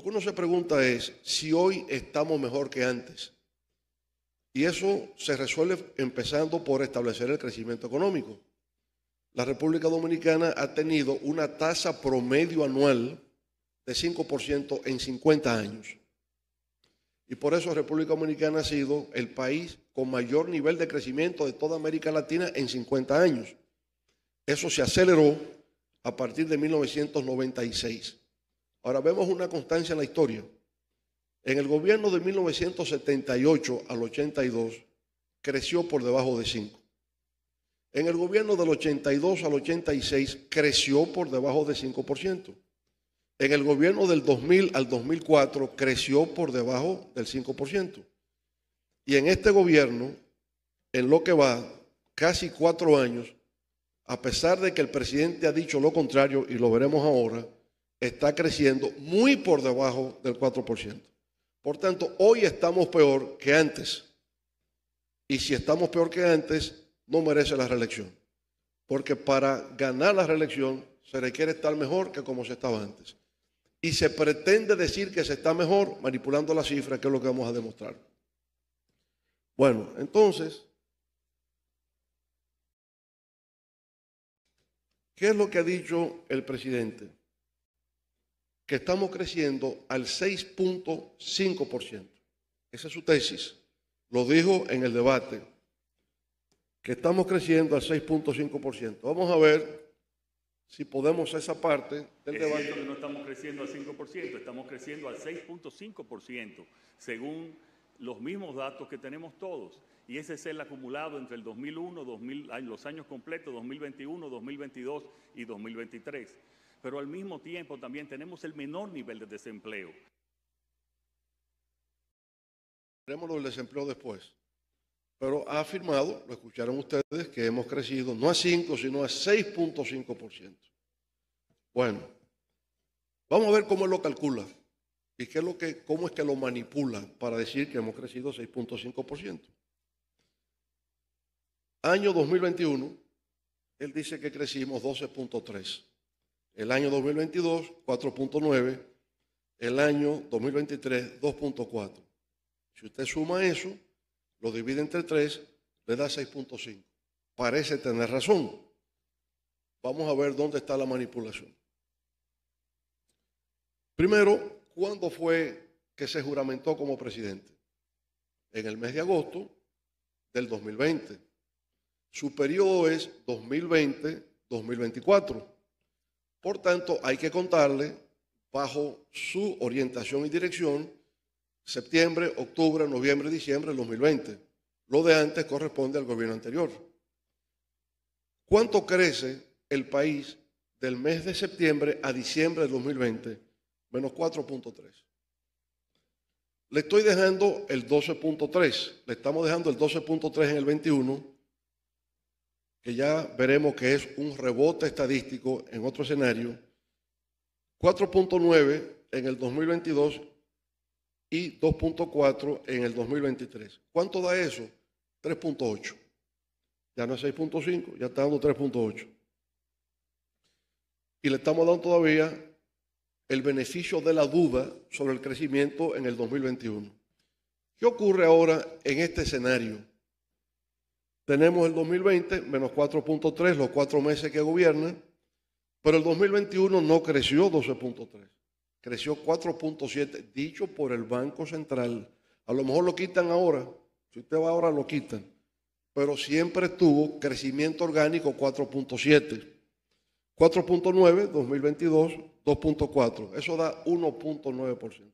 Lo que uno se pregunta es si hoy estamos mejor que antes. Y eso se resuelve empezando por establecer el crecimiento económico. La República Dominicana ha tenido una tasa promedio anual de 5% en 50 años. Y por eso República Dominicana ha sido el país con mayor nivel de crecimiento de toda América Latina en 50 años. Eso se aceleró a partir de 1996. Ahora vemos una constancia en la historia. En el gobierno de 1978 al 82 creció por debajo de 5. En el gobierno del 82 al 86 creció por debajo de 5%. En el gobierno del 2000 al 2004 creció por debajo del 5%. Y en este gobierno, en lo que va casi cuatro años, a pesar de que el presidente ha dicho lo contrario y lo veremos ahora, está creciendo muy por debajo del 4%. Por tanto, hoy estamos peor que antes. Y si estamos peor que antes, no merece la reelección. Porque para ganar la reelección se requiere estar mejor que como se estaba antes. Y se pretende decir que se está mejor manipulando las cifras, que es lo que vamos a demostrar. Bueno, entonces, ¿qué es lo que ha dicho el presidente? que estamos creciendo al 6.5%. Esa es su tesis. Lo dijo en el debate, que estamos creciendo al 6.5%. Vamos a ver si podemos esa parte del debate. que no estamos creciendo al 5%, estamos creciendo al 6.5%, según los mismos datos que tenemos todos. Y ese es el acumulado entre el 2001, 2000, los años completos, 2021, 2022 y 2023 pero al mismo tiempo también tenemos el menor nivel de desempleo. Veremos el desempleo después. Pero ha afirmado, lo escucharon ustedes, que hemos crecido no a 5, sino a 6.5%. Bueno, vamos a ver cómo él lo calcula y qué es lo que, cómo es que lo manipula para decir que hemos crecido 6.5%. Año 2021, él dice que crecimos 12.3% el año 2022 4.9, el año 2023 2.4. Si usted suma eso, lo divide entre 3, le da 6.5. Parece tener razón. Vamos a ver dónde está la manipulación. Primero, ¿cuándo fue que se juramentó como presidente? En el mes de agosto del 2020. Su periodo es 2020-2024. Por tanto, hay que contarle bajo su orientación y dirección septiembre, octubre, noviembre, diciembre del 2020. Lo de antes corresponde al gobierno anterior. ¿Cuánto crece el país del mes de septiembre a diciembre del 2020? Menos 4.3. Le estoy dejando el 12.3, le estamos dejando el 12.3 en el 21 que ya veremos que es un rebote estadístico en otro escenario, 4.9 en el 2022 y 2.4 en el 2023. ¿Cuánto da eso? 3.8. Ya no es 6.5, ya está dando 3.8. Y le estamos dando todavía el beneficio de la duda sobre el crecimiento en el 2021. ¿Qué ocurre ahora en este escenario? Tenemos el 2020, menos 4.3, los cuatro meses que gobierna, pero el 2021 no creció 12.3, creció 4.7, dicho por el Banco Central. A lo mejor lo quitan ahora, si usted va ahora lo quitan, pero siempre tuvo crecimiento orgánico 4.7, 4.9, 2022, 2.4, eso da 1.9%.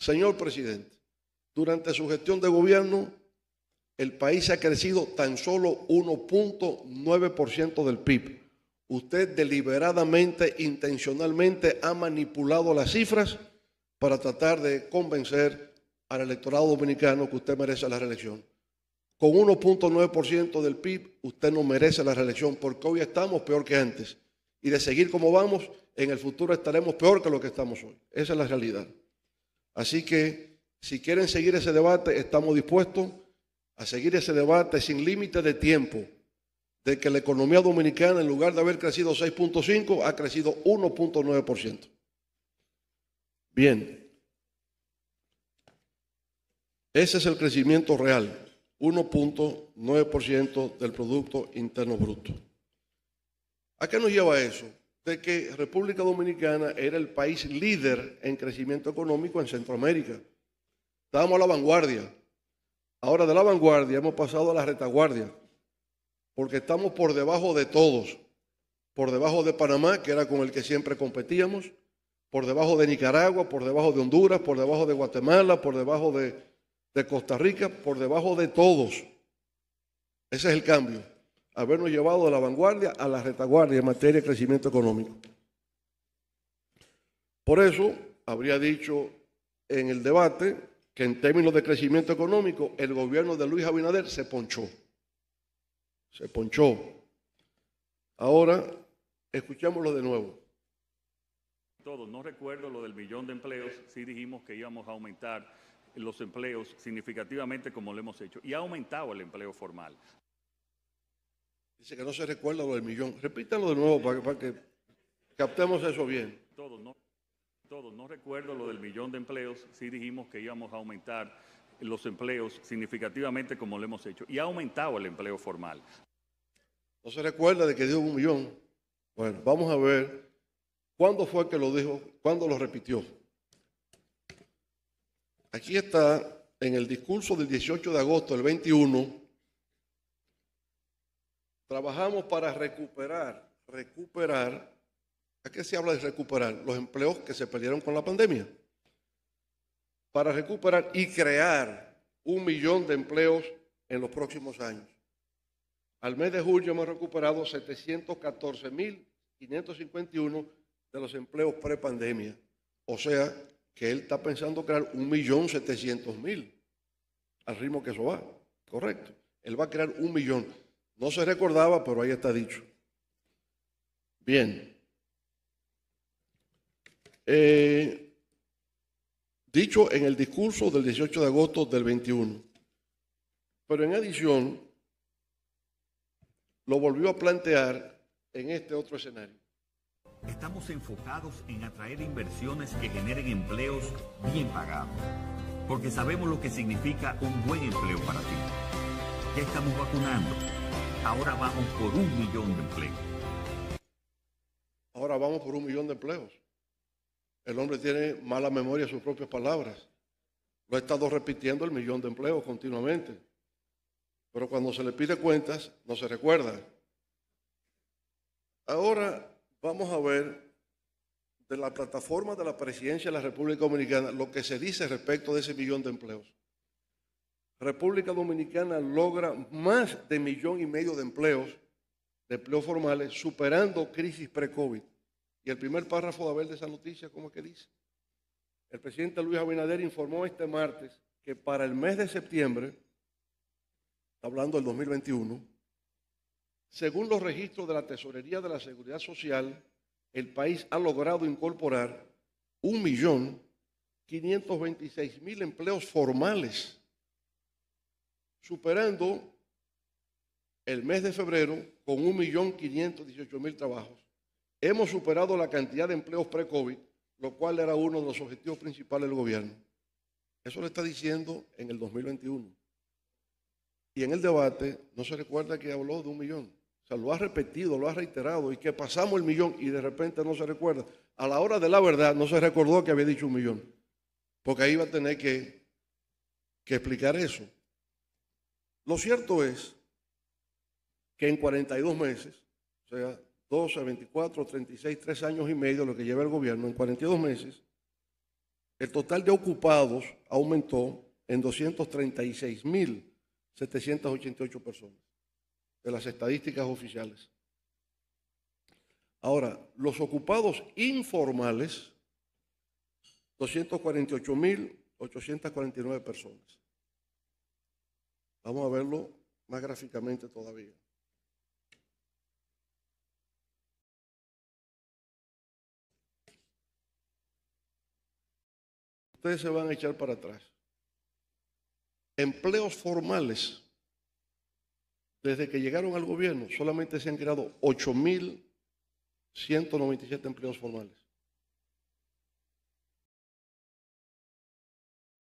Señor presidente, durante su gestión de gobierno el país ha crecido tan solo 1.9% del PIB. Usted deliberadamente, intencionalmente ha manipulado las cifras para tratar de convencer al electorado dominicano que usted merece la reelección. Con 1.9% del PIB, usted no merece la reelección porque hoy estamos peor que antes. Y de seguir como vamos, en el futuro estaremos peor que lo que estamos hoy. Esa es la realidad. Así que, si quieren seguir ese debate, estamos dispuestos a seguir ese debate sin límite de tiempo de que la economía dominicana, en lugar de haber crecido 6.5, ha crecido 1.9%. Bien, ese es el crecimiento real, 1.9% del Producto Interno Bruto. ¿A qué nos lleva eso? De que República Dominicana era el país líder en crecimiento económico en Centroamérica. Estábamos a la vanguardia. Ahora de la vanguardia hemos pasado a la retaguardia, porque estamos por debajo de todos, por debajo de Panamá, que era con el que siempre competíamos, por debajo de Nicaragua, por debajo de Honduras, por debajo de Guatemala, por debajo de, Costa Rica, por debajo de todos. Ese es el cambio, habernos llevado de la vanguardia a la retaguardia en materia de crecimiento económico. Por eso, habría dicho en el debate, que en términos de crecimiento económico, el gobierno de Luis Abinader se ponchó. Se ponchó. Ahora, escuchémoslo de nuevo. Todo, no recuerdo lo del millón de empleos, sí dijimos que íbamos a aumentar los empleos significativamente como lo hemos hecho. Y ha aumentado el empleo formal. Dice que no se recuerda lo del millón. Repítalo de nuevo para que, captemos eso bien. Todos, ¿no? Todos, no recuerdo lo del millón de empleos, sí dijimos que íbamos a aumentar los empleos significativamente como lo hemos hecho. Y ha aumentado el empleo formal. No se recuerda de que dio un millón. Bueno, vamos a ver cuándo fue que lo dijo, cuándo lo repitió. Aquí está en el discurso del 18 de agosto del 21. Trabajamos para recuperar, recuperar ¿A qué se habla de recuperar? Los empleos que se perdieron con la pandemia. Para recuperar y crear un millón de empleos en los próximos años. Al mes de julio hemos recuperado 714.551 de los empleos pre-pandemia. O sea que él está pensando crear un millón 1.700.000 al ritmo que eso va. Correcto. Él va a crear un millón. No se recordaba, pero ahí está dicho. Bien. Eh, dicho en el discurso del 18 de agosto del 21. Pero en adición, lo volvió a plantear en este otro escenario. Estamos enfocados en atraer inversiones que generen empleos bien pagados, porque sabemos lo que significa un buen empleo para ti. Ya estamos vacunando, ahora vamos por un millón de empleos. Ahora vamos por un millón de empleos. El hombre tiene mala memoria de sus propias palabras. Lo ha estado repitiendo el millón de empleos continuamente. Pero cuando se le pide cuentas, no se recuerda. Ahora vamos a ver de la plataforma de la presidencia de la República Dominicana lo que se dice respecto de ese millón de empleos. República Dominicana logra más de millón y medio de empleos, de empleos formales, superando crisis pre-COVID. Y el primer párrafo de Abel de esa noticia, ¿cómo es que dice? El presidente Luis Abinader informó este martes que para el mes de septiembre, hablando del 2021, según los registros de la Tesorería de la Seguridad Social, el país ha logrado incorporar 1.526.000 empleos formales, superando el mes de febrero con 1.518.000 trabajos Hemos superado la cantidad de empleos pre-COVID, lo cual era uno de los objetivos principales del gobierno. Eso lo está diciendo en el 2021. Y en el debate no se recuerda que habló de un millón. O sea, lo ha repetido, lo ha reiterado y que pasamos el millón y de repente no se recuerda. A la hora de la verdad no se recordó que había dicho un millón. Porque ahí va a tener que, que explicar eso. Lo cierto es que en 42 meses, o sea, 12, 24, 36, 3 años y medio, lo que lleva el gobierno, en 42 meses, el total de ocupados aumentó en 236.788 personas, de las estadísticas oficiales. Ahora, los ocupados informales, 248.849 personas. Vamos a verlo más gráficamente todavía. ustedes se van a echar para atrás. Empleos formales. Desde que llegaron al gobierno, solamente se han creado 8.197 empleos formales.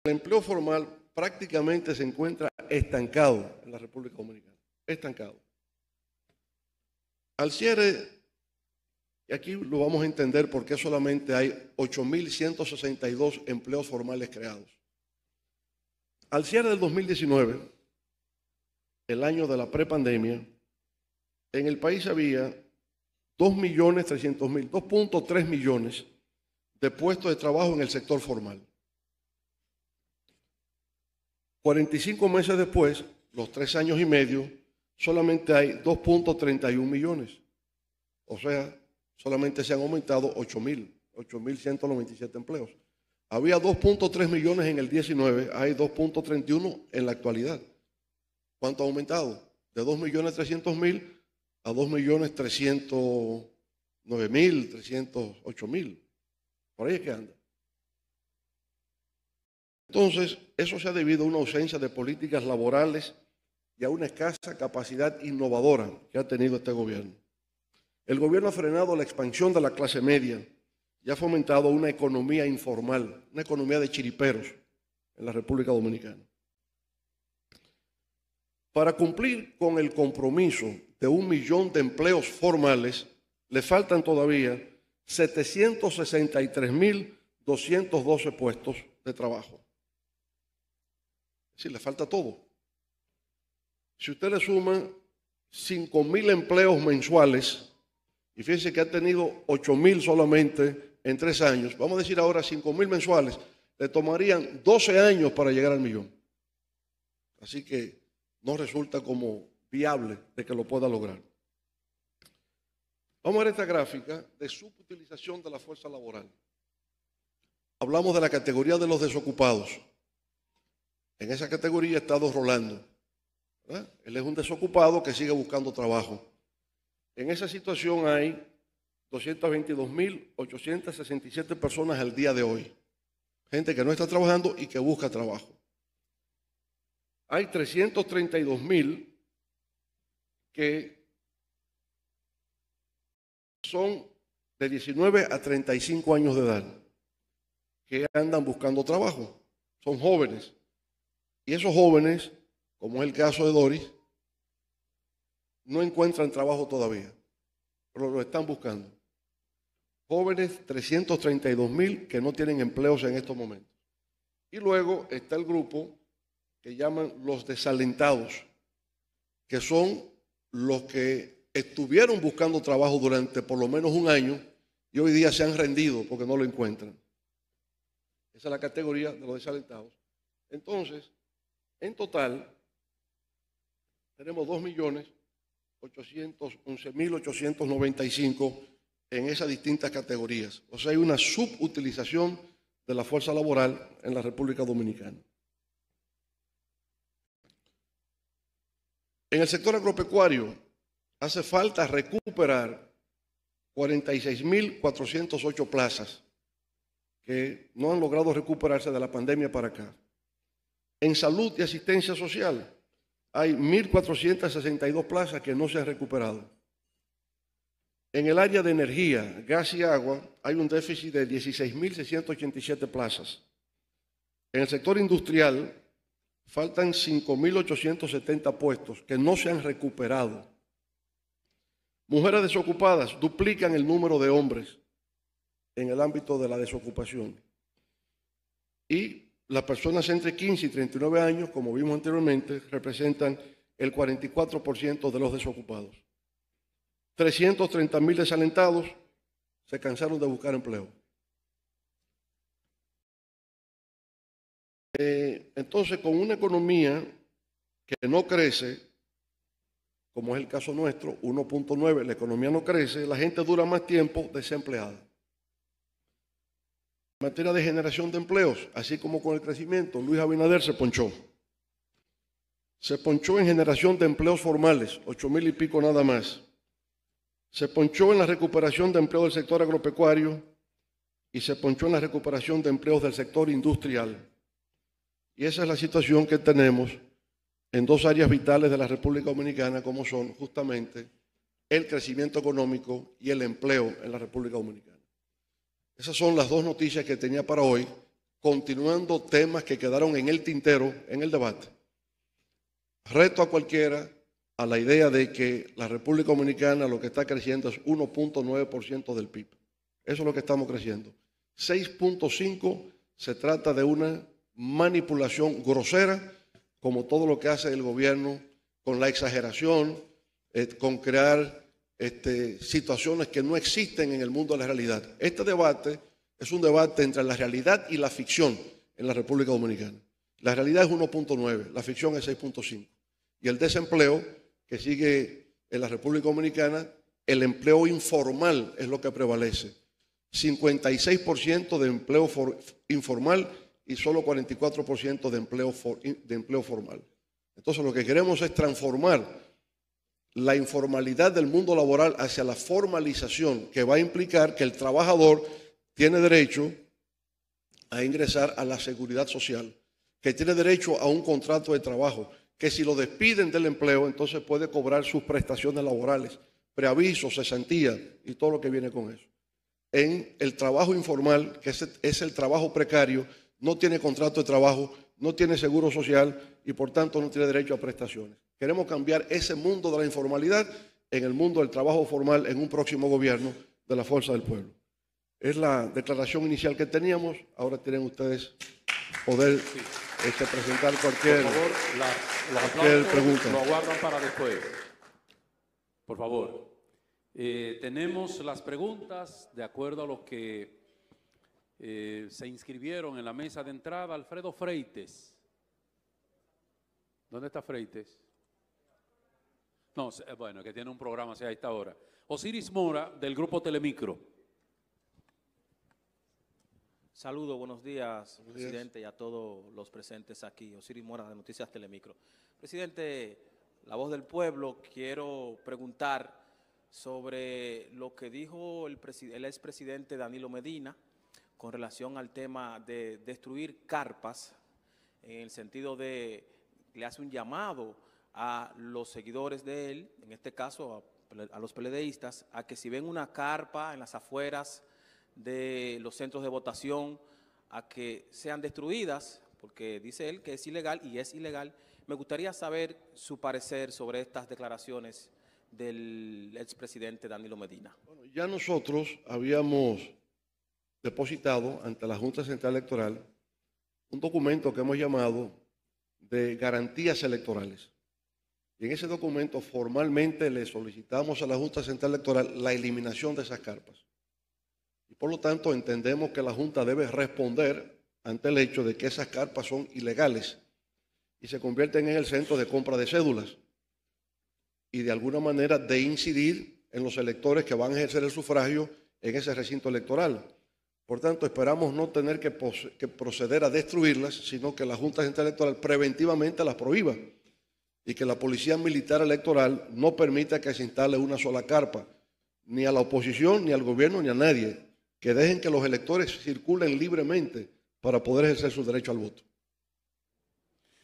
El empleo formal prácticamente se encuentra estancado en la República Dominicana. Estancado. Al cierre y aquí lo vamos a entender porque solamente hay 8.162 empleos formales creados. Al cierre del 2019, el año de la prepandemia, en el país había 2.300.000, 2.3 millones de puestos de trabajo en el sector formal. 45 meses después, los tres años y medio, solamente hay 2.31 millones. O sea, solamente se han aumentado 8.000, 8.197 empleos. Había 2.3 millones en el 19, hay 2.31 en la actualidad. ¿Cuánto ha aumentado? De 2.300.000 a 2.309.000, 308.000. Por ahí es que anda. Entonces, eso se ha debido a una ausencia de políticas laborales y a una escasa capacidad innovadora que ha tenido este gobierno. El gobierno ha frenado la expansión de la clase media y ha fomentado una economía informal, una economía de chiriperos en la República Dominicana. Para cumplir con el compromiso de un millón de empleos formales, le faltan todavía 763.212 puestos de trabajo. decir, le falta todo. Si usted le suma 5.000 empleos mensuales, y fíjense que ha tenido 8 mil solamente en tres años. Vamos a decir ahora 5.000 mensuales. Le tomarían 12 años para llegar al millón. Así que no resulta como viable de que lo pueda lograr. Vamos a ver esta gráfica de subutilización de la fuerza laboral. Hablamos de la categoría de los desocupados. En esa categoría está Don Rolando. Él es un desocupado que sigue buscando trabajo. En esa situación hay 222.867 personas al día de hoy. Gente que no está trabajando y que busca trabajo. Hay 332.000 que son de 19 a 35 años de edad, que andan buscando trabajo. Son jóvenes. Y esos jóvenes, como es el caso de Doris, no encuentran trabajo todavía, pero lo están buscando. Jóvenes, 332 mil que no tienen empleos en estos momentos. Y luego está el grupo que llaman los desalentados, que son los que estuvieron buscando trabajo durante por lo menos un año y hoy día se han rendido porque no lo encuentran. Esa es la categoría de los desalentados. Entonces, en total, tenemos 2 millones 811.895 en esas distintas categorías. O sea, hay una subutilización de la fuerza laboral en la República Dominicana. En el sector agropecuario hace falta recuperar 46.408 plazas que no han logrado recuperarse de la pandemia para acá. En salud y asistencia social, hay 1.462 plazas que no se han recuperado. En el área de energía, gas y agua hay un déficit de 16.687 plazas. En el sector industrial faltan 5.870 puestos que no se han recuperado. Mujeres desocupadas duplican el número de hombres en el ámbito de la desocupación. Y las personas entre 15 y 39 años, como vimos anteriormente, representan el 44% de los desocupados. 330.000 desalentados se cansaron de buscar empleo. Eh, entonces, con una economía que no crece, como es el caso nuestro, 1.9, la economía no crece, la gente dura más tiempo desempleada. En materia de generación de empleos, así como con el crecimiento, Luis Abinader se ponchó. Se ponchó en generación de empleos formales, ocho mil y pico nada más. Se ponchó en la recuperación de empleo del sector agropecuario y se ponchó en la recuperación de empleos del sector industrial. Y esa es la situación que tenemos en dos áreas vitales de la República Dominicana, como son justamente el crecimiento económico y el empleo en la República Dominicana. Esas son las dos noticias que tenía para hoy, continuando temas que quedaron en el tintero, en el debate. Reto a cualquiera a la idea de que la República Dominicana lo que está creciendo es 1.9% del PIB. Eso es lo que estamos creciendo. 6.5 se trata de una manipulación grosera, como todo lo que hace el gobierno, con la exageración, eh, con crear este, situaciones que no existen en el mundo de la realidad. Este debate es un debate entre la realidad y la ficción en la República Dominicana. La realidad es 1.9, la ficción es 6.5. Y el desempleo que sigue en la República Dominicana, el empleo informal es lo que prevalece. 56% de empleo informal y solo 44% de empleo, de empleo formal. Entonces lo que queremos es transformar la informalidad del mundo laboral hacia la formalización, que va a implicar que el trabajador tiene derecho a ingresar a la seguridad social, que tiene derecho a un contrato de trabajo, que si lo despiden del empleo, entonces puede cobrar sus prestaciones laborales, preaviso, cesantía y todo lo que viene con eso. En el trabajo informal, que es el trabajo precario, no tiene contrato de trabajo, no tiene seguro social y por tanto no tiene derecho a prestaciones. Queremos cambiar ese mundo de la informalidad en el mundo del trabajo formal en un próximo gobierno de la fuerza del pueblo. Es la declaración inicial que teníamos. Ahora tienen ustedes poder este, presentar cualquier, la, pregunta. Lo aguardan para después. Por favor. Eh, tenemos las preguntas de acuerdo a lo que eh, se inscribieron en la mesa de entrada. Alfredo Freites. ¿Dónde está Freites? No, eh, bueno, que tiene un programa hacia esta hora. Osiris Mora, del grupo Telemicro. Saludo, buenos días, presidente, y a todos los presentes aquí. Osiris Mora, de Noticias Telemicro. Presidente, la voz del pueblo, quiero preguntar sobre lo que dijo el, el expresidente Danilo Medina con relación al tema de destruir carpas, en el sentido de, le hace un llamado a los seguidores de él, en este caso a, los peledeístas, a que si ven una carpa en las afueras de los centros de votación, a que sean destruidas, porque dice él que es ilegal y es ilegal. Me gustaría saber su parecer sobre estas declaraciones del expresidente Danilo Medina. Bueno, ya nosotros habíamos depositado ante la Junta Central Electoral un documento que hemos llamado de garantías electorales. Y en ese documento formalmente le solicitamos a la Junta Central Electoral la eliminación de esas carpas. Y por lo tanto entendemos que la Junta debe responder ante el hecho de que esas carpas son ilegales y se convierten en el centro de compra de cédulas y de alguna manera de incidir en los electores que van a ejercer el sufragio en ese recinto electoral. Por tanto, esperamos no tener que, que proceder a destruirlas, sino que la Junta Central Electoral preventivamente las prohíba y que la Policía Militar Electoral no permita que se instale una sola carpa, ni a la oposición, ni al gobierno, ni a nadie, que dejen que los electores circulen libremente para poder ejercer su derecho al voto.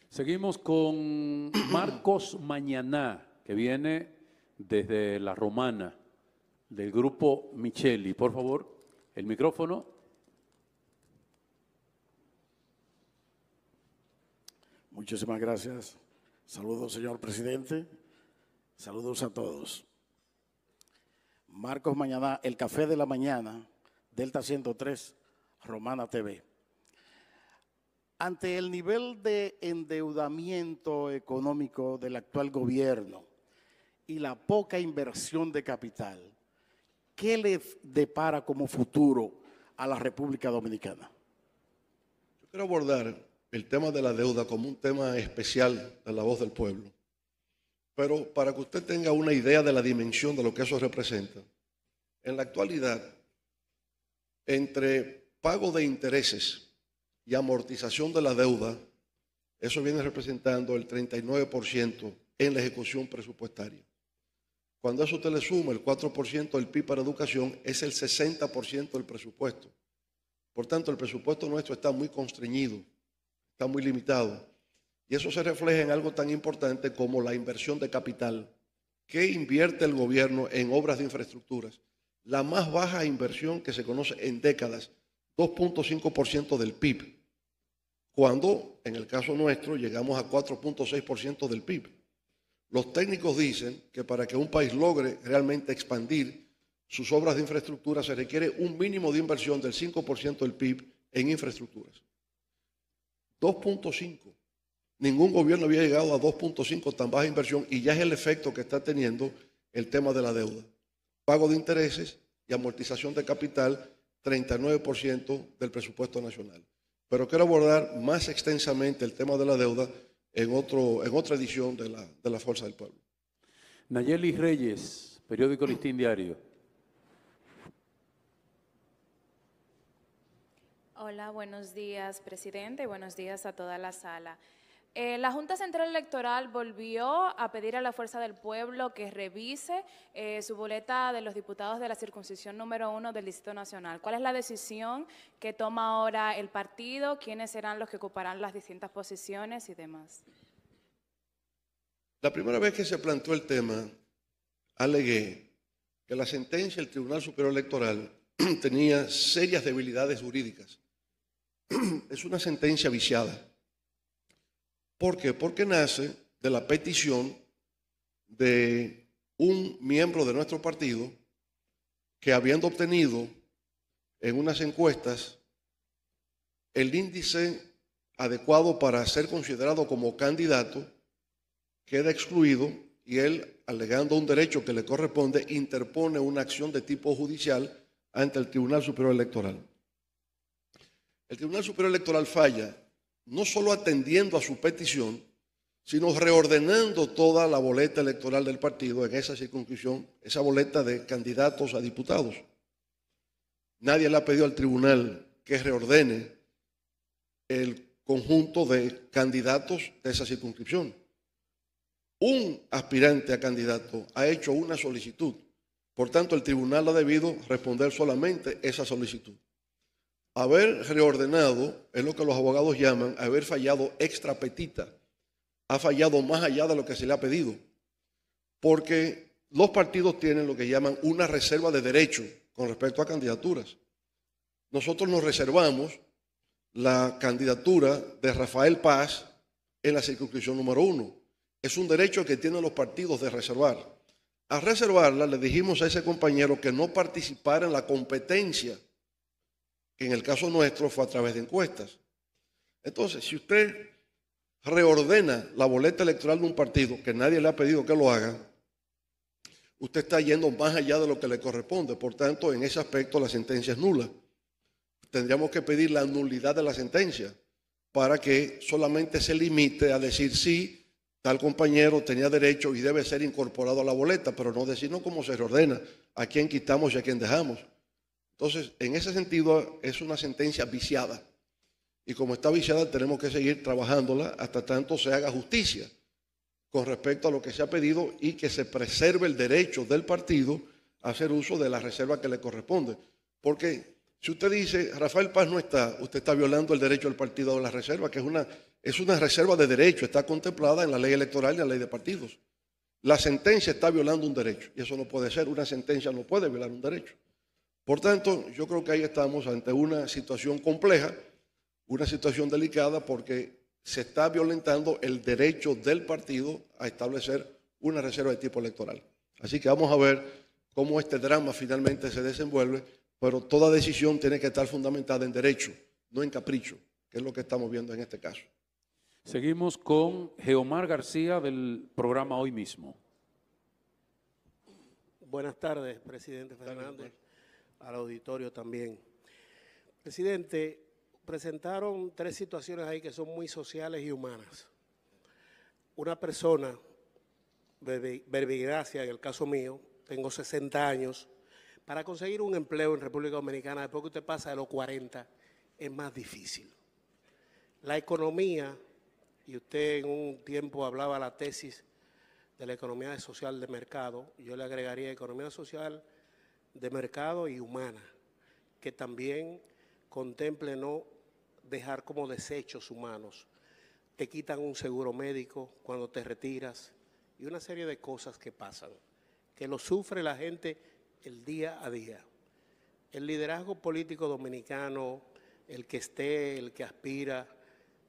Seguimos con Marcos Mañaná, que viene desde La Romana, del grupo Micheli. Por favor, el micrófono. Muchísimas gracias. Saludos, señor presidente. Saludos a todos. Marcos Mañana, el café de la mañana, Delta 103, Romana TV. Ante el nivel de endeudamiento económico del actual gobierno y la poca inversión de capital, ¿qué le depara como futuro a la República Dominicana? Yo quiero abordar el tema de la deuda como un tema especial de la voz del pueblo. Pero para que usted tenga una idea de la dimensión de lo que eso representa, en la actualidad, entre pago de intereses y amortización de la deuda, eso viene representando el 39% en la ejecución presupuestaria. Cuando eso usted le suma el 4% del PIB para educación, es el 60% del presupuesto. Por tanto, el presupuesto nuestro está muy constreñido está muy limitado. Y eso se refleja en algo tan importante como la inversión de capital. ¿Qué invierte el gobierno en obras de infraestructuras? La más baja inversión que se conoce en décadas, 2.5% del PIB, cuando en el caso nuestro llegamos a 4.6% del PIB. Los técnicos dicen que para que un país logre realmente expandir sus obras de infraestructura se requiere un mínimo de inversión del 5% del PIB en infraestructuras. 2.5. Ningún gobierno había llegado a 2.5 tan baja inversión y ya es el efecto que está teniendo el tema de la deuda. Pago de intereses y amortización de capital, 39% del presupuesto nacional. Pero quiero abordar más extensamente el tema de la deuda en, otro, en otra edición de la, de la Fuerza del Pueblo. Nayeli Reyes, periódico Listín Diario. Hola, buenos días, presidente. y Buenos días a toda la sala. Eh, la Junta Central Electoral volvió a pedir a la Fuerza del Pueblo que revise eh, su boleta de los diputados de la circuncisión número uno del Distrito Nacional. ¿Cuál es la decisión que toma ahora el partido? ¿Quiénes serán los que ocuparán las distintas posiciones y demás? La primera vez que se plantó el tema, alegué que la sentencia del Tribunal Superior Electoral tenía serias debilidades jurídicas es una sentencia viciada. ¿Por qué? Porque nace de la petición de un miembro de nuestro partido que habiendo obtenido en unas encuestas el índice adecuado para ser considerado como candidato, queda excluido y él, alegando un derecho que le corresponde, interpone una acción de tipo judicial ante el Tribunal Superior Electoral el Tribunal Superior Electoral falla no solo atendiendo a su petición, sino reordenando toda la boleta electoral del partido en esa circunscripción, esa boleta de candidatos a diputados. Nadie le ha pedido al tribunal que reordene el conjunto de candidatos de esa circunscripción. Un aspirante a candidato ha hecho una solicitud, por tanto el tribunal ha debido responder solamente esa solicitud haber reordenado es lo que los abogados llaman haber fallado extra petita. Ha fallado más allá de lo que se le ha pedido. Porque los partidos tienen lo que llaman una reserva de derecho con respecto a candidaturas. Nosotros nos reservamos la candidatura de Rafael Paz en la circunscripción número uno. Es un derecho que tienen los partidos de reservar. A reservarla le dijimos a ese compañero que no participara en la competencia que en el caso nuestro fue a través de encuestas. Entonces, si usted reordena la boleta electoral de un partido que nadie le ha pedido que lo haga, usted está yendo más allá de lo que le corresponde. Por tanto, en ese aspecto la sentencia es nula. Tendríamos que pedir la nulidad de la sentencia para que solamente se limite a decir si tal compañero tenía derecho y debe ser incorporado a la boleta, pero no decir cómo se reordena, a quién quitamos y a quién dejamos. Entonces, en ese sentido, es una sentencia viciada. Y como está viciada, tenemos que seguir trabajándola hasta tanto se haga justicia con respecto a lo que se ha pedido y que se preserve el derecho del partido a hacer uso de la reserva que le corresponde. Porque si usted dice, Rafael Paz no está, usted está violando el derecho del partido a la reserva, que es una, es una reserva de derecho, está contemplada en la ley electoral y en la ley de partidos. La sentencia está violando un derecho y eso no puede ser. Una sentencia no puede violar un derecho. Por tanto, yo creo que ahí estamos ante una situación compleja, una situación delicada porque se está violentando el derecho del partido a establecer una reserva de tipo electoral. Así que vamos a ver cómo este drama finalmente se desenvuelve, pero toda decisión tiene que estar fundamentada en derecho, no en capricho, que es lo que estamos viendo en este caso. Seguimos con Geomar García del programa Hoy mismo. Buenas tardes, presidente Fernández al auditorio también. Presidente, presentaron tres situaciones ahí que son muy sociales y humanas. Una persona, verbigracia en el caso mío, tengo 60 años, para conseguir un empleo en República Dominicana, después que usted pasa de los 40, es más difícil. La economía, y usted en un tiempo hablaba la tesis de la economía social de mercado, yo le agregaría economía social de mercado y humana, que también contemple no dejar como desechos humanos. Te quitan un seguro médico cuando te retiras y una serie de cosas que pasan, que lo sufre la gente el día a día. El liderazgo político dominicano, el que esté, el que aspira,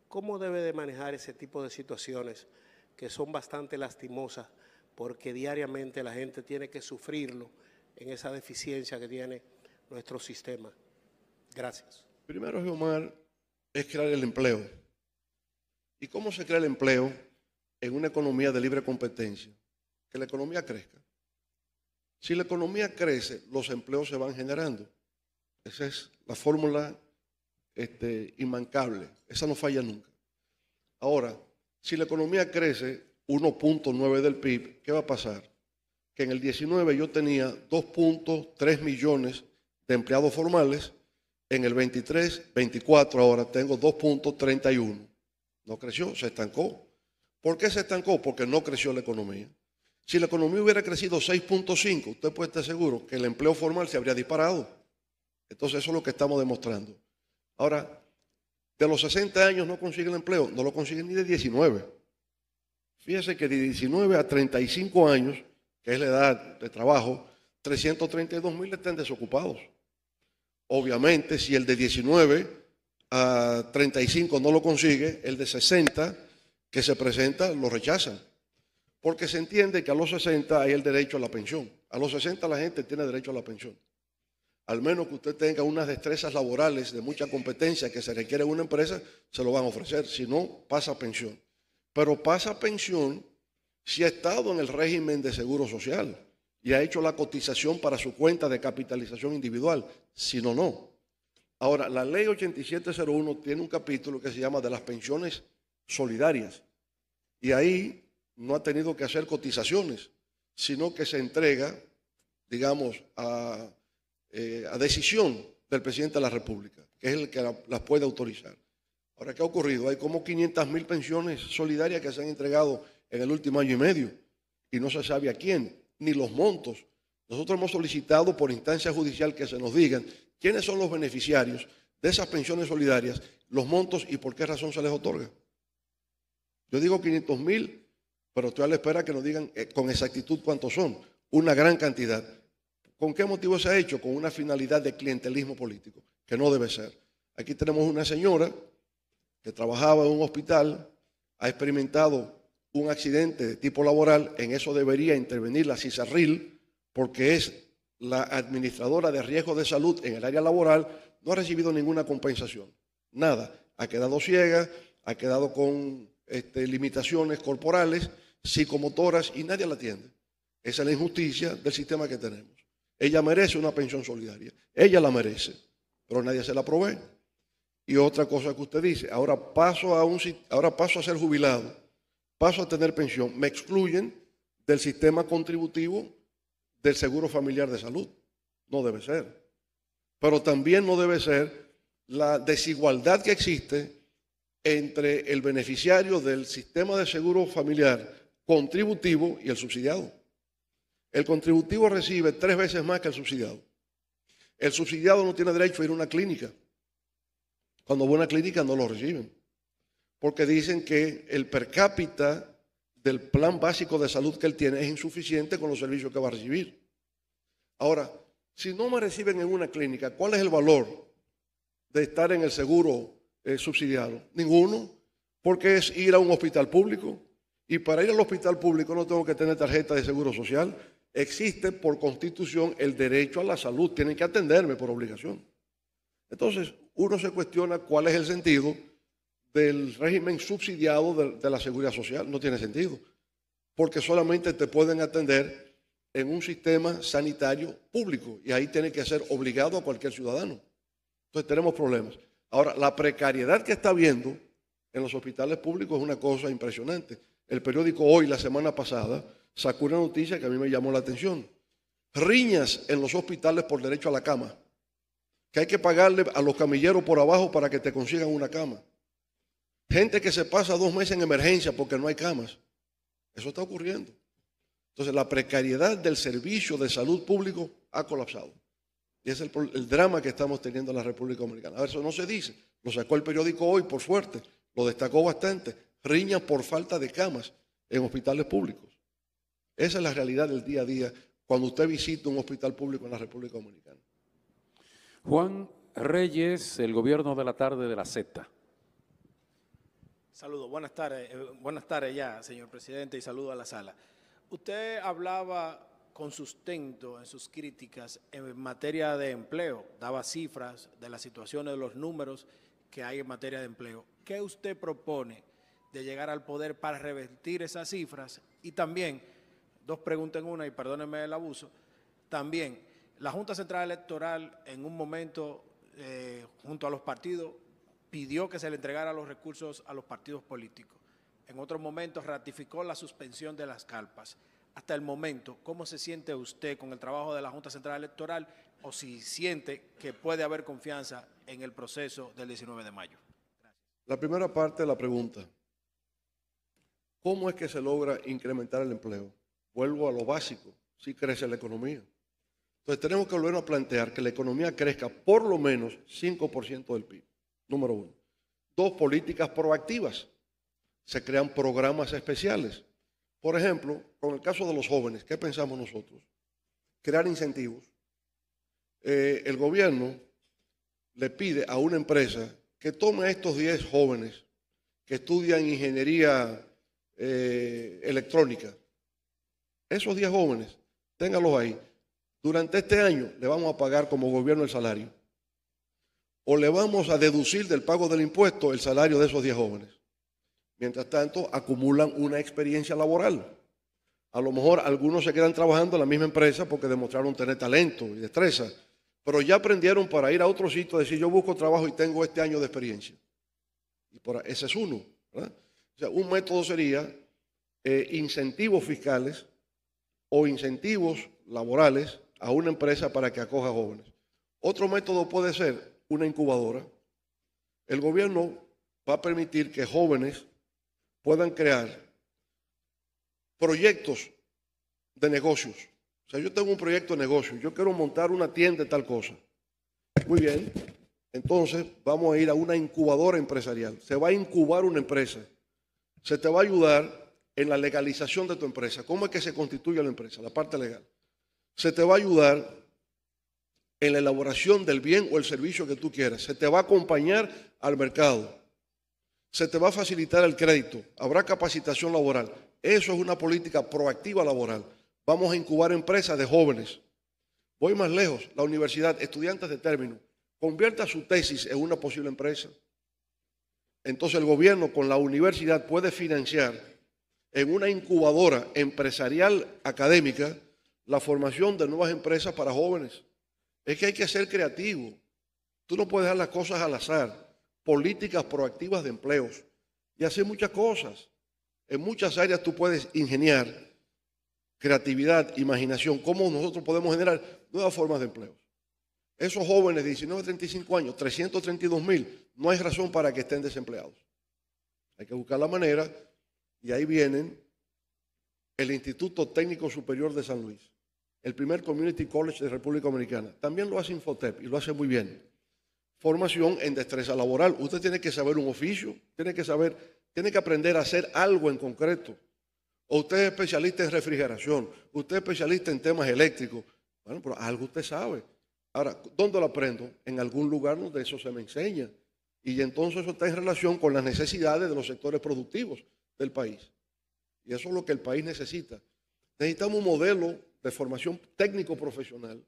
¿cómo debe de manejar ese tipo de situaciones que son bastante lastimosas porque diariamente la gente tiene que sufrirlo? en esa deficiencia que tiene nuestro sistema. Gracias. Primero, Omar, es crear el empleo. ¿Y cómo se crea el empleo en una economía de libre competencia? Que la economía crezca. Si la economía crece, los empleos se van generando. Esa es la fórmula este, inmancable. Esa no falla nunca. Ahora, si la economía crece 1.9 del PIB, ¿qué va a pasar? que en el 19 yo tenía 2.3 millones de empleados formales, en el 23, 24 ahora tengo 2.31. No creció, se estancó. ¿Por qué se estancó? Porque no creció la economía. Si la economía hubiera crecido 6.5, usted puede estar seguro que el empleo formal se habría disparado. Entonces eso es lo que estamos demostrando. Ahora, de los 60 años no consiguen empleo, no lo consiguen ni de 19. Fíjese que de 19 a 35 años que es la edad de trabajo, 332 mil estén desocupados. Obviamente, si el de 19 a 35 no lo consigue, el de 60 que se presenta lo rechaza. Porque se entiende que a los 60 hay el derecho a la pensión. A los 60 la gente tiene derecho a la pensión. Al menos que usted tenga unas destrezas laborales de mucha competencia que se requiere en una empresa, se lo van a ofrecer. Si no, pasa pensión. Pero pasa pensión si ha estado en el régimen de seguro social y ha hecho la cotización para su cuenta de capitalización individual, si no, no. Ahora, la ley 8701 tiene un capítulo que se llama de las pensiones solidarias y ahí no ha tenido que hacer cotizaciones, sino que se entrega, digamos, a, eh, decisión del presidente de la República, que es el que las puede autorizar. Ahora, ¿qué ha ocurrido? Hay como 500 mil pensiones solidarias que se han entregado en el último año y medio y no se sabe a quién, ni los montos. Nosotros hemos solicitado por instancia judicial que se nos digan quiénes son los beneficiarios de esas pensiones solidarias, los montos y por qué razón se les otorga. Yo digo 500 mil, pero estoy a la espera que nos digan eh, con exactitud cuántos son, una gran cantidad. ¿Con qué motivo se ha hecho? Con una finalidad de clientelismo político, que no debe ser. Aquí tenemos una señora que trabajaba en un hospital, ha experimentado un accidente de tipo laboral, en eso debería intervenir la CISARRIL, porque es la administradora de riesgo de salud en el área laboral, no ha recibido ninguna compensación. Nada. Ha quedado ciega, ha quedado con este, limitaciones corporales, psicomotoras y nadie la atiende. Esa es la injusticia del sistema que tenemos. Ella merece una pensión solidaria. Ella la merece, pero nadie se la provee. Y otra cosa que usted dice, ahora paso a, un, ahora paso a ser jubilado paso a tener pensión. Me excluyen del sistema contributivo del seguro familiar de salud. No debe ser. Pero también no debe ser la desigualdad que existe entre el beneficiario del sistema de seguro familiar contributivo y el subsidiado. El contributivo recibe tres veces más que el subsidiado. El subsidiado no tiene derecho a ir a una clínica. Cuando va a una clínica no lo reciben porque dicen que el per cápita del plan básico de salud que él tiene es insuficiente con los servicios que va a recibir. Ahora, si no me reciben en una clínica, ¿cuál es el valor de estar en el seguro eh, subsidiado? Ninguno, porque es ir a un hospital público. Y para ir al hospital público no tengo que tener tarjeta de seguro social. Existe por constitución el derecho a la salud. Tienen que atenderme por obligación. Entonces, uno se cuestiona cuál es el sentido del régimen subsidiado de, la seguridad social. No tiene sentido, porque solamente te pueden atender en un sistema sanitario público y ahí tiene que ser obligado a cualquier ciudadano. Entonces tenemos problemas. Ahora, la precariedad que está habiendo en los hospitales públicos es una cosa impresionante. El periódico Hoy, la semana pasada, sacó una noticia que a mí me llamó la atención. Riñas en los hospitales por derecho a la cama. Que hay que pagarle a los camilleros por abajo para que te consigan una cama. Gente que se pasa dos meses en emergencia porque no hay camas. Eso está ocurriendo. Entonces la precariedad del servicio de salud público ha colapsado. Y es el, drama que estamos teniendo en la República Dominicana. A ver, eso no se dice. Lo sacó el periódico hoy, por suerte. Lo destacó bastante. Riña por falta de camas en hospitales públicos. Esa es la realidad del día a día cuando usted visita un hospital público en la República Dominicana. Juan Reyes, el gobierno de la tarde de la Z. Saludos, buenas tardes, eh, buenas tardes ya, señor presidente, y saludo a la sala. Usted hablaba con sustento en sus críticas en materia de empleo, daba cifras de las situaciones, de los números que hay en materia de empleo. ¿Qué usted propone de llegar al poder para revertir esas cifras? Y también, dos preguntas en una, y perdónenme el abuso, también la Junta Central Electoral en un momento, eh, junto a los partidos, pidió que se le entregara los recursos a los partidos políticos. En otros momentos ratificó la suspensión de las calpas. Hasta el momento, ¿cómo se siente usted con el trabajo de la Junta Central Electoral o si siente que puede haber confianza en el proceso del 19 de mayo? La primera parte de la pregunta, ¿cómo es que se logra incrementar el empleo? Vuelvo a lo básico, si crece la economía. Entonces tenemos que volver a plantear que la economía crezca por lo menos 5% del PIB número uno. Dos, políticas proactivas. Se crean programas especiales. Por ejemplo, con el caso de los jóvenes, ¿qué pensamos nosotros? Crear incentivos. Eh, el gobierno le pide a una empresa que tome a estos 10 jóvenes que estudian ingeniería eh, electrónica. Esos 10 jóvenes, téngalos ahí. Durante este año le vamos a pagar como gobierno el salario o le vamos a deducir del pago del impuesto el salario de esos 10 jóvenes. Mientras tanto, acumulan una experiencia laboral. A lo mejor algunos se quedan trabajando en la misma empresa porque demostraron tener talento y destreza, pero ya aprendieron para ir a otro sitio decir, yo busco trabajo y tengo este año de experiencia. Y por, ese es uno. O sea, un método sería eh, incentivos fiscales o incentivos laborales a una empresa para que acoja jóvenes. Otro método puede ser una incubadora, el gobierno va a permitir que jóvenes puedan crear proyectos de negocios. O sea, yo tengo un proyecto de negocio, yo quiero montar una tienda de tal cosa. Muy bien, entonces vamos a ir a una incubadora empresarial. Se va a incubar una empresa. Se te va a ayudar en la legalización de tu empresa. ¿Cómo es que se constituye la empresa? La parte legal. Se te va a ayudar en la elaboración del bien o el servicio que tú quieras. Se te va a acompañar al mercado. Se te va a facilitar el crédito. Habrá capacitación laboral. Eso es una política proactiva laboral. Vamos a incubar empresas de jóvenes. Voy más lejos. La universidad, estudiantes de término, convierta su tesis en una posible empresa. Entonces el gobierno con la universidad puede financiar en una incubadora empresarial académica la formación de nuevas empresas para jóvenes. Es que hay que ser creativo. Tú no puedes dar las cosas al azar. Políticas proactivas de empleos y hacer muchas cosas. En muchas áreas tú puedes ingeniar creatividad, imaginación, cómo nosotros podemos generar nuevas formas de empleos. Esos jóvenes de 19 a 35 años, 332 mil, no hay razón para que estén desempleados. Hay que buscar la manera y ahí vienen el Instituto Técnico Superior de San Luis el primer Community College de República Dominicana. También lo hace Infotep y lo hace muy bien. Formación en destreza laboral. Usted tiene que saber un oficio, tiene que saber, tiene que aprender a hacer algo en concreto. O usted es especialista en refrigeración, usted es especialista en temas eléctricos. Bueno, pero algo usted sabe. Ahora, ¿dónde lo aprendo? En algún lugar donde eso se me enseña. Y entonces eso está en relación con las necesidades de los sectores productivos del país. Y eso es lo que el país necesita. Necesitamos un modelo de formación técnico-profesional,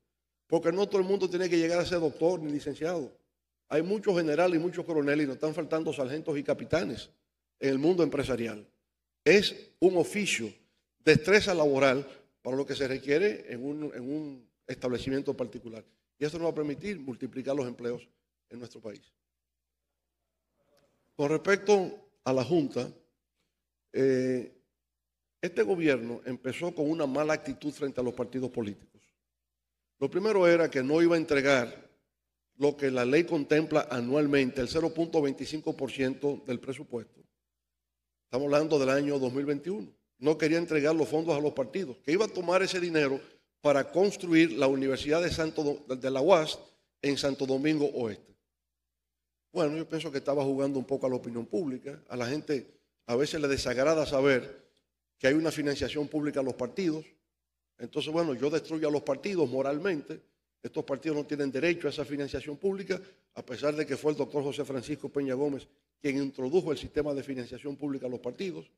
porque no todo el mundo tiene que llegar a ser doctor ni licenciado. Hay muchos generales y muchos coroneles y nos están faltando sargentos y capitanes en el mundo empresarial. Es un oficio, destreza laboral para lo que se requiere en un, en un establecimiento particular. Y eso nos va a permitir multiplicar los empleos en nuestro país. Con respecto a la Junta, eh, este gobierno empezó con una mala actitud frente a los partidos políticos. Lo primero era que no iba a entregar lo que la ley contempla anualmente, el 0.25% del presupuesto. Estamos hablando del año 2021. No quería entregar los fondos a los partidos, que iba a tomar ese dinero para construir la Universidad de, Santo, de la UAS en Santo Domingo Oeste. Bueno, yo pienso que estaba jugando un poco a la opinión pública. A la gente a veces le desagrada saber que hay una financiación pública a los partidos. Entonces, bueno, yo destruyo a los partidos moralmente. Estos partidos no tienen derecho a esa financiación pública, a pesar de que fue el doctor José Francisco Peña Gómez quien introdujo el sistema de financiación pública a los partidos.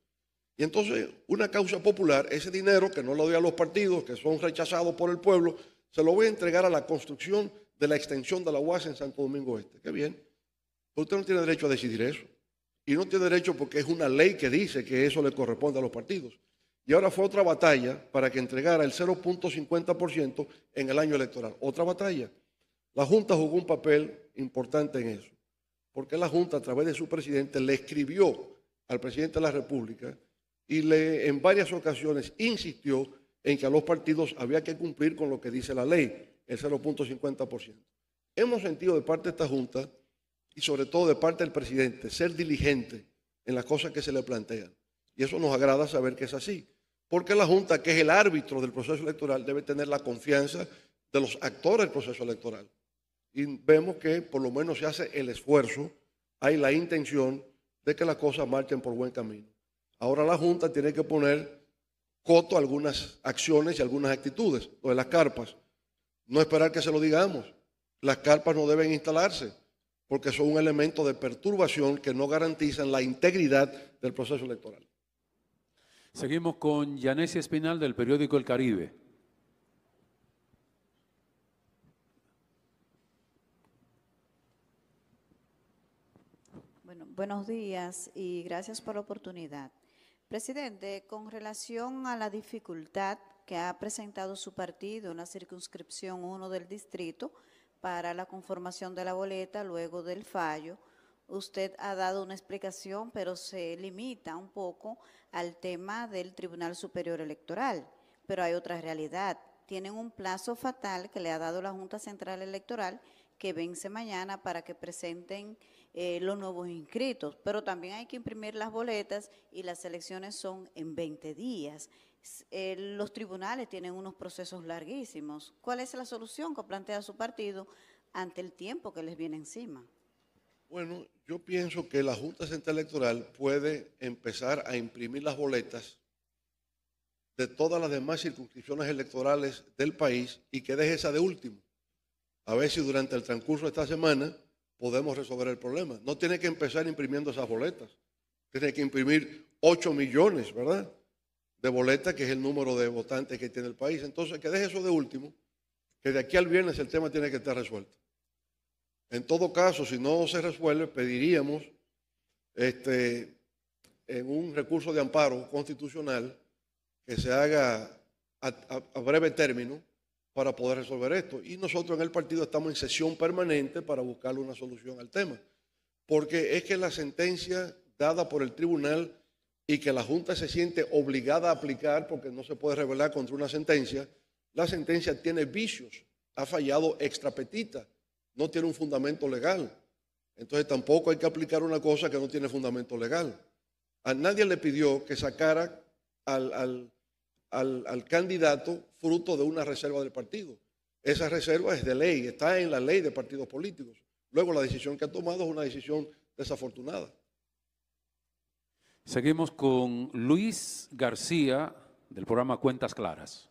Y entonces, una causa popular, ese dinero que no lo doy a los partidos, que son rechazados por el pueblo, se lo voy a entregar a la construcción de la extensión de la UAS en Santo Domingo Este. Qué bien. usted no tiene derecho a decidir eso. Y no tiene derecho porque es una ley que dice que eso le corresponde a los partidos. Y ahora fue otra batalla para que entregara el 0.50% en el año electoral. Otra batalla. La Junta jugó un papel importante en eso, porque la Junta a través de su presidente le escribió al presidente de la República y le en varias ocasiones insistió en que a los partidos había que cumplir con lo que dice la ley, el 0.50%. Hemos sentido de parte de esta Junta y sobre todo de parte del presidente, ser diligente en las cosas que se le plantean. Y eso nos agrada saber que es así, porque la Junta, que es el árbitro del proceso electoral, debe tener la confianza de los actores del proceso electoral. Y vemos que por lo menos se hace el esfuerzo, hay la intención de que las cosas marchen por buen camino. Ahora la Junta tiene que poner coto a algunas acciones y algunas actitudes, lo de las carpas. No esperar que se lo digamos. Las carpas no deben instalarse porque son un elemento de perturbación que no garantizan la integridad del proceso electoral. Seguimos con Yanesia Espinal del periódico El Caribe. buenos días y gracias por la oportunidad. Presidente, con relación a la dificultad que ha presentado su partido en la circunscripción 1 del distrito, para la conformación de la boleta luego del fallo. Usted ha dado una explicación, pero se limita un poco al tema del Tribunal Superior Electoral. Pero hay otra realidad. Tienen un plazo fatal que le ha dado la Junta Central Electoral que vence mañana para que presenten eh, los nuevos inscritos. Pero también hay que imprimir las boletas y las elecciones son en 20 días. Eh, los tribunales tienen unos procesos larguísimos. ¿Cuál es la solución que plantea su partido ante el tiempo que les viene encima? Bueno, yo pienso que la Junta Central Electoral puede empezar a imprimir las boletas de todas las demás circunscripciones electorales del país y que deje esa de último. A ver si durante el transcurso de esta semana podemos resolver el problema. No tiene que empezar imprimiendo esas boletas. Tiene que imprimir 8 millones, ¿verdad? de boleta, que es el número de votantes que tiene el país. Entonces, que deje eso de último, que de aquí al viernes el tema tiene que estar resuelto. En todo caso, si no se resuelve, pediríamos este, en un recurso de amparo constitucional que se haga a, a, breve término para poder resolver esto. Y nosotros en el partido estamos en sesión permanente para buscar una solución al tema. Porque es que la sentencia dada por el tribunal y que la Junta se siente obligada a aplicar porque no se puede rebelar contra una sentencia, la sentencia tiene vicios, ha fallado extrapetita, no tiene un fundamento legal. Entonces tampoco hay que aplicar una cosa que no tiene fundamento legal. A nadie le pidió que sacara al candidato fruto de una reserva del partido. Esa reserva es de ley, está en la ley de partidos políticos. Luego la decisión que ha tomado es una decisión desafortunada. Seguimos con Luis García del programa Cuentas Claras.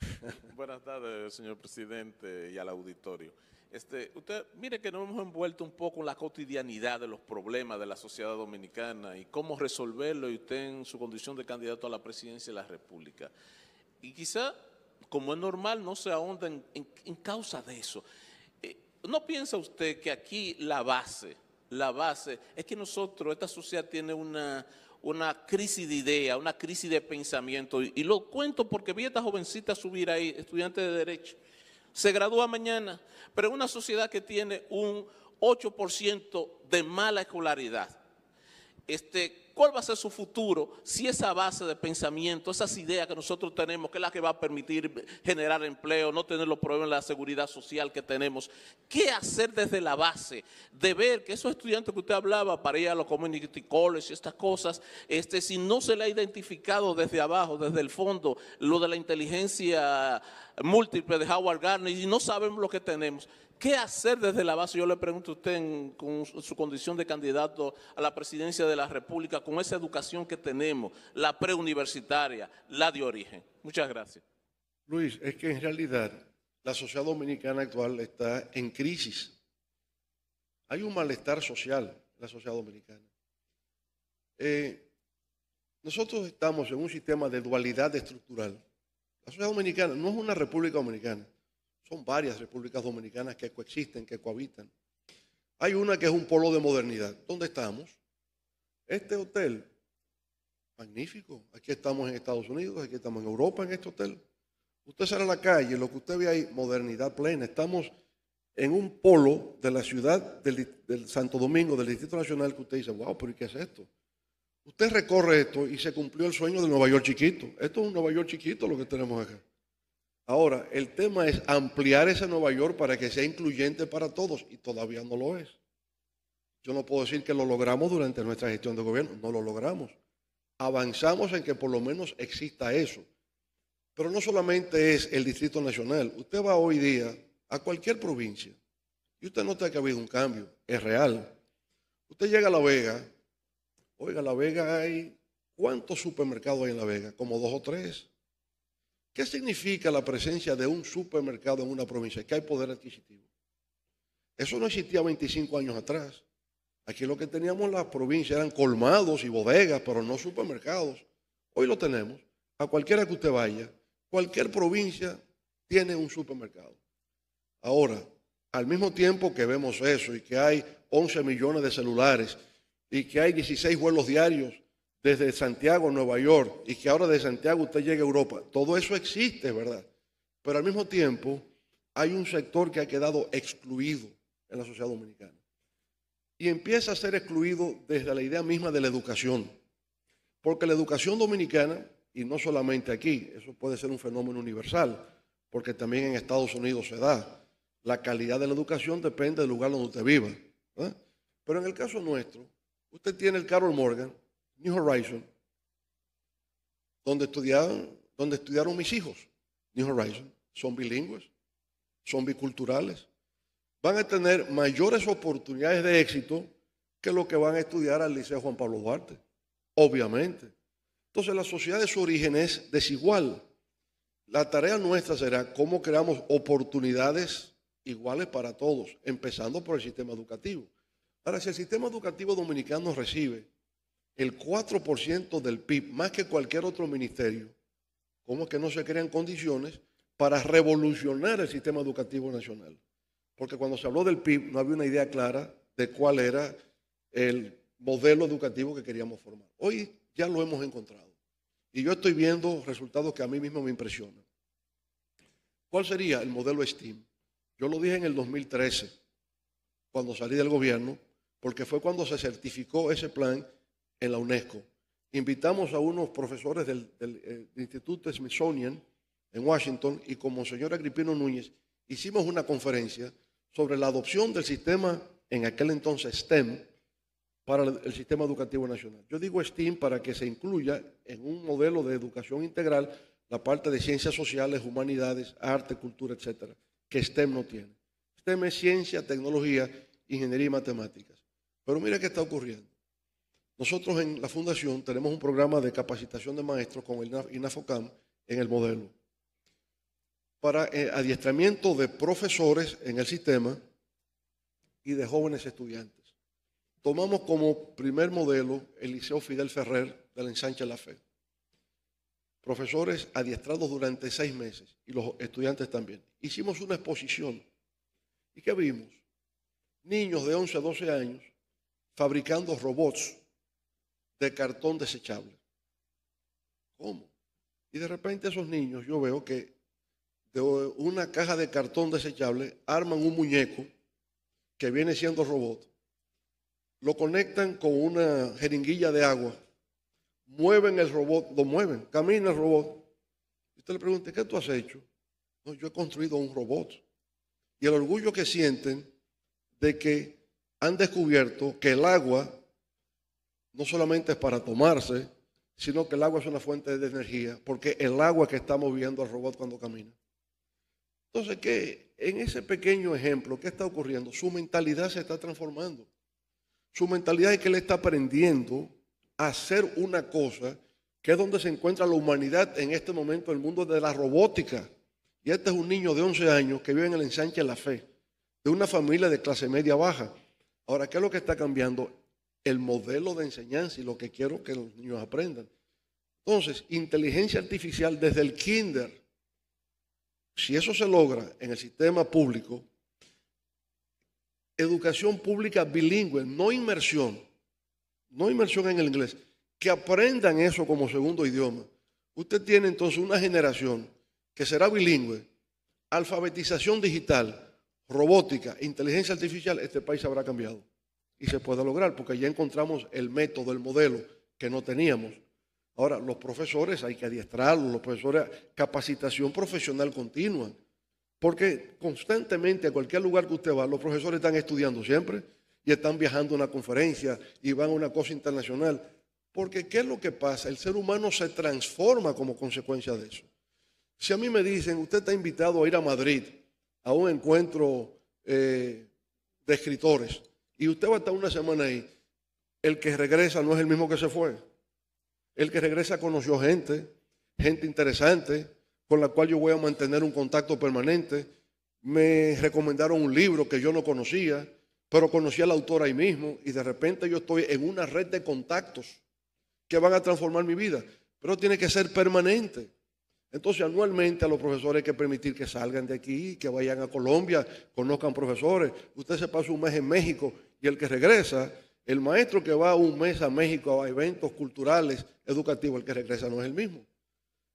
Buenas tardes, señor presidente y al auditorio. Este, usted, mire que nos hemos envuelto un poco en la cotidianidad de los problemas de la sociedad dominicana y cómo resolverlo y usted en su condición de candidato a la presidencia de la República. Y quizá, como es normal, no se ahonda en, causa de eso. Eh, ¿No piensa usted que aquí la base la base. Es que nosotros, esta sociedad tiene una, crisis de idea, una crisis de pensamiento. Y, lo cuento porque vi a esta jovencita subir ahí, estudiante de Derecho. Se gradúa mañana, pero una sociedad que tiene un 8% de mala escolaridad. Este, cuál va a ser su futuro si esa base de pensamiento, esas ideas que nosotros tenemos, que es la que va a permitir generar empleo, no tener los problemas de la seguridad social que tenemos, qué hacer desde la base, de ver que esos estudiantes que usted hablaba para ir a los community college, estas cosas, este, si no se le ha identificado desde abajo, desde el fondo, lo de la inteligencia múltiple de Howard Garner y no sabemos lo que tenemos. ¿Qué hacer desde la base? Yo le pregunto a usted con su condición de candidato a la presidencia de la República, con esa educación que tenemos, la preuniversitaria, la de origen. Muchas gracias. Luis, es que en realidad la sociedad dominicana actual está en crisis. Hay un malestar social en la sociedad dominicana. Eh, nosotros estamos en un sistema de dualidad estructural. La sociedad dominicana no es una república dominicana varias repúblicas dominicanas que coexisten, que cohabitan. Hay una que es un polo de modernidad. ¿Dónde estamos? Este hotel, magnífico. Aquí estamos en Estados Unidos, aquí estamos en Europa, en este hotel. Usted sale a la calle, lo que usted ve ahí, modernidad plena. Estamos en un polo de la ciudad del, Santo Domingo, del Distrito Nacional, que usted dice, wow, pero ¿y qué es esto? Usted recorre esto y se cumplió el sueño de Nueva York chiquito. Esto es un Nueva York chiquito lo que tenemos acá. Ahora, el tema es ampliar ese Nueva York para que sea incluyente para todos y todavía no lo es. Yo no puedo decir que lo logramos durante nuestra gestión de gobierno, no lo logramos. Avanzamos en que por lo menos exista eso. Pero no solamente es el Distrito Nacional. Usted va hoy día a cualquier provincia y usted nota que ha habido un cambio, es real. Usted llega a La Vega, oiga, La Vega hay, ¿cuántos supermercados hay en La Vega? Como dos o tres. ¿Qué significa la presencia de un supermercado en una provincia? Que hay poder adquisitivo. Eso no existía 25 años atrás. Aquí lo que teníamos las provincias eran colmados y bodegas, pero no supermercados. Hoy lo tenemos. A cualquiera que usted vaya, cualquier provincia tiene un supermercado. Ahora, al mismo tiempo que vemos eso y que hay 11 millones de celulares y que hay 16 vuelos diarios desde Santiago, Nueva York, y que ahora de Santiago usted llegue a Europa. Todo eso existe, ¿verdad? Pero al mismo tiempo hay un sector que ha quedado excluido en la sociedad dominicana. Y empieza a ser excluido desde la idea misma de la educación. Porque la educación dominicana, y no solamente aquí, eso puede ser un fenómeno universal, porque también en Estados Unidos se da. La calidad de la educación depende del lugar donde usted viva. Pero en el caso nuestro, usted tiene el Carol Morgan, New Horizon, donde estudiaron, donde estudiaron mis hijos. New Horizon. Son bilingües, son biculturales. Van a tener mayores oportunidades de éxito que lo que van a estudiar al Liceo Juan Pablo Duarte, obviamente. Entonces la sociedad de su origen es desigual. La tarea nuestra será cómo creamos oportunidades iguales para todos, empezando por el sistema educativo. Ahora, si el sistema educativo dominicano recibe el 4% del PIB, más que cualquier otro ministerio, ¿cómo es que no se crean condiciones para revolucionar el sistema educativo nacional? Porque cuando se habló del PIB no había una idea clara de cuál era el modelo educativo que queríamos formar. Hoy ya lo hemos encontrado. Y yo estoy viendo resultados que a mí mismo me impresionan. ¿Cuál sería el modelo STEAM? Yo lo dije en el 2013, cuando salí del gobierno, porque fue cuando se certificó ese plan en la UNESCO. Invitamos a unos profesores del, eh, Instituto Smithsonian en Washington y como señor Agripino Núñez hicimos una conferencia sobre la adopción del sistema, en aquel entonces STEM, para el sistema educativo nacional. Yo digo STEM para que se incluya en un modelo de educación integral la parte de ciencias sociales, humanidades, arte, cultura, etcétera, que STEM no tiene. STEM es ciencia, tecnología, ingeniería y matemáticas. Pero mira qué está ocurriendo. Nosotros en la fundación tenemos un programa de capacitación de maestros con el INAFOCAM en el modelo para eh, adiestramiento de profesores en el sistema y de jóvenes estudiantes. Tomamos como primer modelo el Liceo Fidel Ferrer de la Ensancha La Fe. Profesores adiestrados durante seis meses y los estudiantes también. Hicimos una exposición. ¿Y qué vimos? Niños de 11 a 12 años fabricando robots de cartón desechable. ¿Cómo? Y de repente esos niños, yo veo que de una caja de cartón desechable arman un muñeco que viene siendo robot, lo conectan con una jeringuilla de agua, mueven el robot, lo mueven, camina el robot. Y usted le pregunta, ¿qué tú has hecho? No, yo he construido un robot. Y el orgullo que sienten de que han descubierto que el agua no solamente es para tomarse, sino que el agua es una fuente de energía, porque el agua que está moviendo al robot cuando camina. Entonces, ¿qué? en ese pequeño ejemplo, ¿qué está ocurriendo? Su mentalidad se está transformando. Su mentalidad es que él está aprendiendo a hacer una cosa que es donde se encuentra la humanidad en este momento, el mundo de la robótica. Y este es un niño de 11 años que vive en el ensanche de la fe, de una familia de clase media baja. Ahora, ¿qué es lo que está cambiando? el modelo de enseñanza y lo que quiero que los niños aprendan. Entonces, inteligencia artificial desde el kinder, si eso se logra en el sistema público, educación pública bilingüe, no inmersión, no inmersión en el inglés, que aprendan eso como segundo idioma. Usted tiene entonces una generación que será bilingüe, alfabetización digital, robótica, inteligencia artificial, este país habrá cambiado y se pueda lograr, porque ya encontramos el método, el modelo que no teníamos. Ahora, los profesores hay que adiestrarlos, los profesores, capacitación profesional continua, porque constantemente a cualquier lugar que usted va, los profesores están estudiando siempre y están viajando a una conferencia y van a una cosa internacional. Porque ¿qué es lo que pasa? El ser humano se transforma como consecuencia de eso. Si a mí me dicen, usted está invitado a ir a Madrid a un encuentro eh, de escritores, y usted va a estar una semana ahí. El que regresa no es el mismo que se fue. El que regresa conoció gente, gente interesante, con la cual yo voy a mantener un contacto permanente. Me recomendaron un libro que yo no conocía, pero conocí al autor ahí mismo y de repente yo estoy en una red de contactos que van a transformar mi vida. Pero tiene que ser permanente. Entonces anualmente a los profesores hay que permitir que salgan de aquí, que vayan a Colombia, conozcan profesores. Usted se pasa un mes en México y el que regresa, el maestro que va un mes a México a eventos culturales, educativos, el que regresa no es el mismo.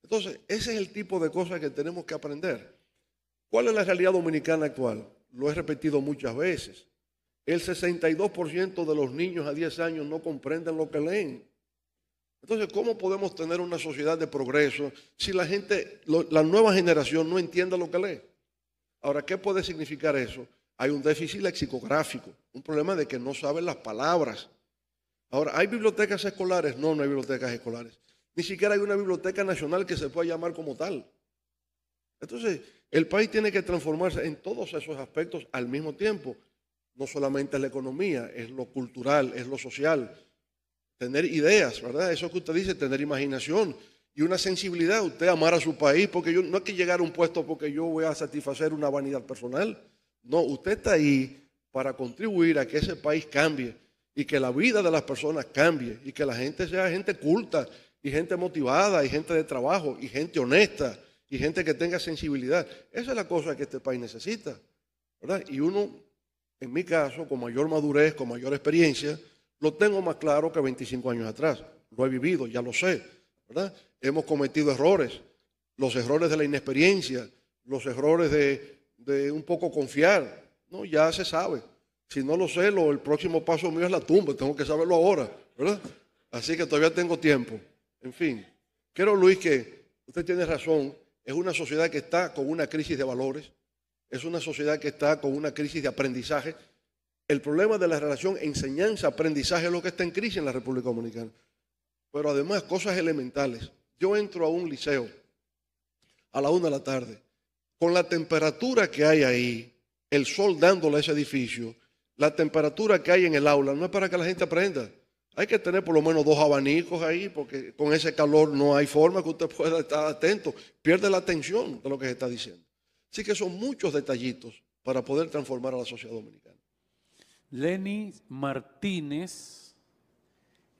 Entonces, ese es el tipo de cosas que tenemos que aprender. ¿Cuál es la realidad dominicana actual? Lo he repetido muchas veces. El 62% de los niños a 10 años no comprenden lo que leen. Entonces, ¿cómo podemos tener una sociedad de progreso si la gente, la nueva generación no entiende lo que lee? Ahora, ¿qué puede significar eso? Hay un déficit lexicográfico, un problema de que no saben las palabras. Ahora, ¿hay bibliotecas escolares? No, no hay bibliotecas escolares. Ni siquiera hay una biblioteca nacional que se pueda llamar como tal. Entonces, el país tiene que transformarse en todos esos aspectos al mismo tiempo. No solamente es la economía, es lo cultural, es lo social, tener ideas, ¿verdad? Eso que usted dice, tener imaginación y una sensibilidad, usted amar a su país, porque yo, no hay que llegar a un puesto porque yo voy a satisfacer una vanidad personal. No, usted está ahí para contribuir a que ese país cambie y que la vida de las personas cambie y que la gente sea gente culta y gente motivada y gente de trabajo y gente honesta y gente que tenga sensibilidad. Esa es la cosa que este país necesita, ¿verdad? Y uno, en mi caso, con mayor madurez, con mayor experiencia, lo tengo más claro que 25 años atrás. Lo he vivido, ya lo sé. ¿verdad? Hemos cometido errores. Los errores de la inexperiencia, los errores de, un poco confiar. No, ya se sabe. Si no lo sé, el próximo paso mío es la tumba. Tengo que saberlo ahora, ¿verdad? Así que todavía tengo tiempo. En fin, Quiero, Luis, que usted tiene razón. Es una sociedad que está con una crisis de valores. Es una sociedad que está con una crisis de aprendizaje. El problema de la relación enseñanza-aprendizaje es lo que está en crisis en la República Dominicana. Pero además, cosas elementales. Yo entro a un liceo a la una de la tarde, con la temperatura que hay ahí, el sol dándole a ese edificio, la temperatura que hay en el aula, no es para que la gente aprenda. Hay que tener por lo menos dos abanicos ahí, porque con ese calor no hay forma que usted pueda estar atento. Pierde la atención de lo que se está diciendo. Así que son muchos detallitos para poder transformar a la sociedad dominicana. Lenny Martínez,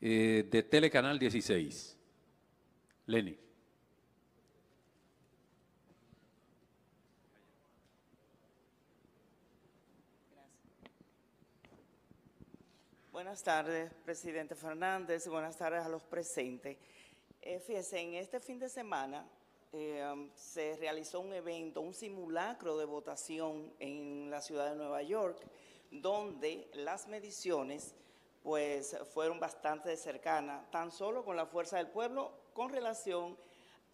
eh, de Telecanal 16. Lenny. Buenas tardes, presidente Fernández. Buenas tardes a los presentes. Eh, en este fin de semana eh, um, se realizó un evento, un simulacro de votación en la ciudad de Nueva York donde las mediciones pues fueron bastante cercanas, tan solo con la fuerza del pueblo con relación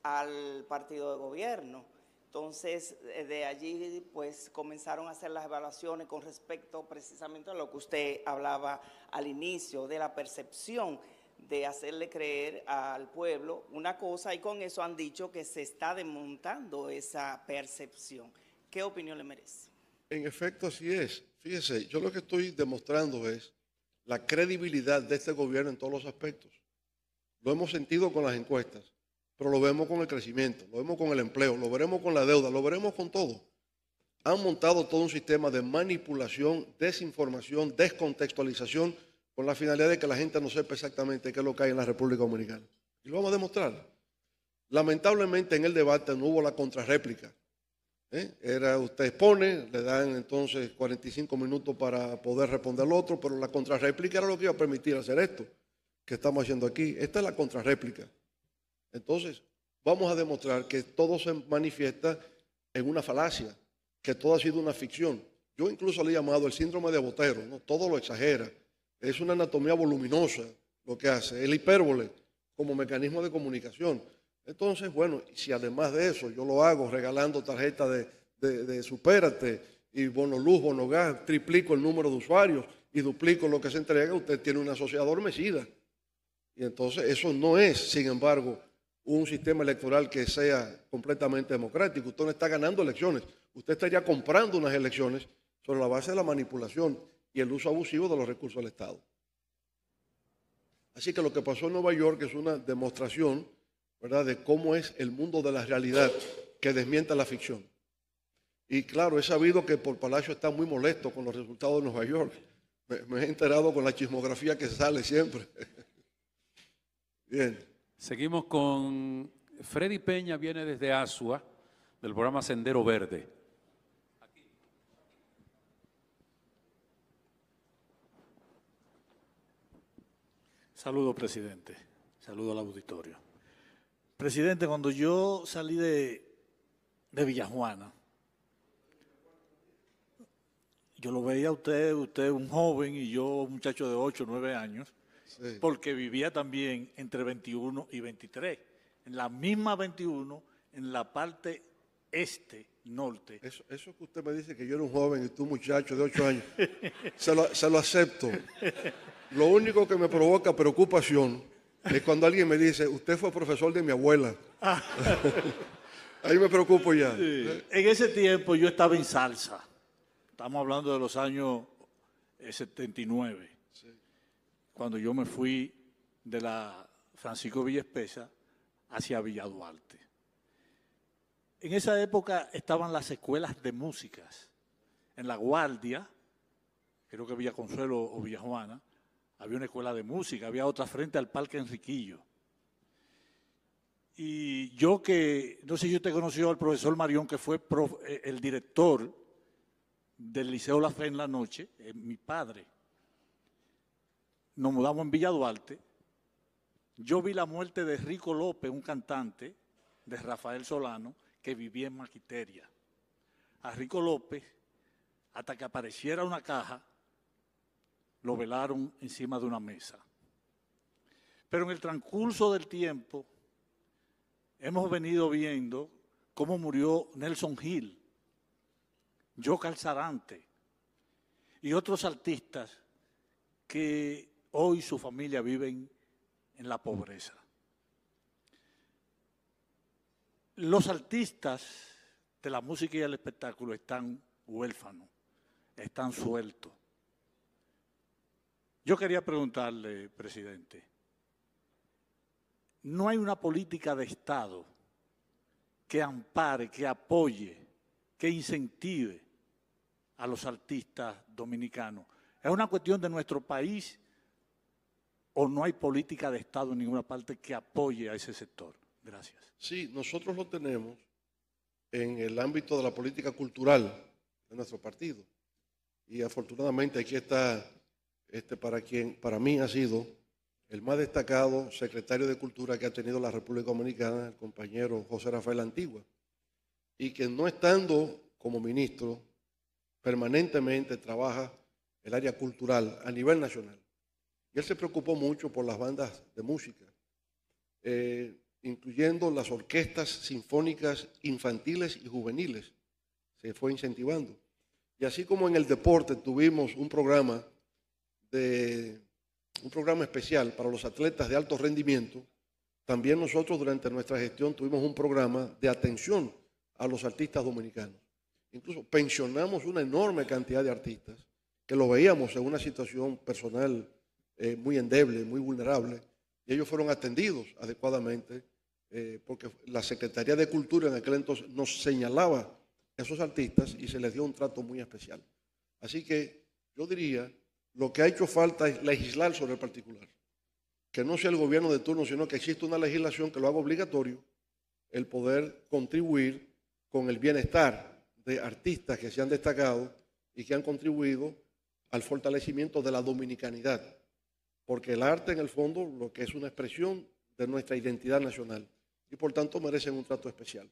al partido de gobierno. Entonces, eh, de allí pues comenzaron a hacer las evaluaciones con respecto precisamente a lo que usted hablaba al inicio, de la percepción de hacerle creer al pueblo una cosa y con eso han dicho que se está desmontando esa percepción. ¿Qué opinión le merece? en efecto así es. Fíjese, yo lo que estoy demostrando es la credibilidad de este gobierno en todos los aspectos. Lo hemos sentido con las encuestas, pero lo vemos con el crecimiento, lo vemos con el empleo, lo veremos con la deuda, lo veremos con todo. Han montado todo un sistema de manipulación, desinformación, descontextualización, con la finalidad de que la gente no sepa exactamente qué es lo que hay en la República Dominicana. Y lo vamos a demostrar. Lamentablemente en el debate no hubo la contrarréplica ¿eh? Era, usted expone, le dan entonces 45 minutos para poder responder al otro, pero la contrarréplica era lo que iba a permitir hacer esto que estamos haciendo aquí. Esta es la contrarréplica. Entonces, vamos a demostrar que todo se manifiesta en una falacia, que todo ha sido una ficción. Yo incluso le he llamado el síndrome de Botero, ¿no? todo lo exagera. Es una anatomía voluminosa lo que hace, el hipérbole como mecanismo de comunicación. Entonces, bueno, si además de eso yo lo hago regalando tarjetas de, de, y bono luz, bono gas, triplico el número de usuarios y duplico lo que se entrega, usted tiene una sociedad adormecida. Y entonces eso no es, sin embargo, un sistema electoral que sea completamente democrático. Usted no está ganando elecciones, usted estaría comprando unas elecciones sobre la base de la manipulación y el uso abusivo de los recursos del Estado. Así que lo que pasó en Nueva York es una demostración de cómo es el mundo de la realidad que desmienta la ficción. Y claro, he sabido que por Palacio está muy molesto con los resultados de Nueva York. Me, he enterado con la chismografía que sale siempre. Bien. Seguimos con Freddy Peña, viene desde Asua, del programa Sendero Verde. Saludo, presidente. Saludo al auditorio. Presidente, cuando yo salí de, de Villajuana, yo lo veía a usted, usted un joven y yo un muchacho de 8 9 años, porque vivía también entre 21 y 23, en la misma 21, en la parte este, norte. Eso, eso que usted me dice que yo era un joven y tú un muchacho de 8 años, se, lo, se lo acepto. Lo único que me provoca preocupación es cuando alguien me dice, usted fue profesor de mi abuela. Ah. Ahí me preocupo ya. En ese tiempo yo estaba en salsa. Estamos hablando de los años 79. Eh, cuando yo me fui de la Francisco Villa Espesa hacia Villa Duarte. En esa época estaban las escuelas de músicas. En La Guardia, creo que Villa Consuelo o Villa Juana, había una escuela de música, había otra frente al Parque Enriquillo. Y yo que, no sé si usted conoció al profesor Marión, que fue eh, el director del Liceo La Fe en la Noche, eh, mi padre. Nos mudamos en Villa Duarte. Yo vi la muerte de Rico López, un cantante de Rafael Solano, que vivía en Maquiteria. A Rico López, hasta que apareciera una caja, lo velaron encima de una mesa. Pero en el transcurso del tiempo hemos venido viendo cómo murió Nelson Hill, Joe Calzarante y otros artistas que hoy su familia viven en la pobreza. Los artistas de la música y el espectáculo están huérfanos, están sueltos yo quería preguntarle, presidente, ¿no hay una política de Estado que ampare, que apoye, que incentive a los artistas dominicanos? ¿Es una cuestión de nuestro país o no hay política de Estado en ninguna parte que apoye a ese sector? Gracias. Sí, nosotros lo tenemos en el ámbito de la política cultural de nuestro partido. Y afortunadamente aquí está este, para quien para mí ha sido el más destacado secretario de Cultura que ha tenido la República Dominicana, el compañero José Rafael Antigua, y que no estando como ministro, permanentemente trabaja el área cultural a nivel nacional. Y él se preocupó mucho por las bandas de música, eh, incluyendo las orquestas sinfónicas infantiles y juveniles. Se fue incentivando. Y así como en el deporte tuvimos un programa de un programa especial para los atletas de alto rendimiento, también nosotros durante nuestra gestión tuvimos un programa de atención a los artistas dominicanos. Incluso pensionamos una enorme cantidad de artistas que lo veíamos en una situación personal eh, muy endeble, muy vulnerable, y ellos fueron atendidos adecuadamente eh, porque la Secretaría de Cultura en aquel entonces nos señalaba a esos artistas y se les dio un trato muy especial. Así que yo diría lo que ha hecho falta es legislar sobre el particular. Que no sea el gobierno de turno, sino que exista una legislación que lo haga obligatorio el poder contribuir con el bienestar de artistas que se han destacado y que han contribuido al fortalecimiento de la dominicanidad. Porque el arte, en el fondo, lo que es una expresión de nuestra identidad nacional y por tanto merecen un trato especial.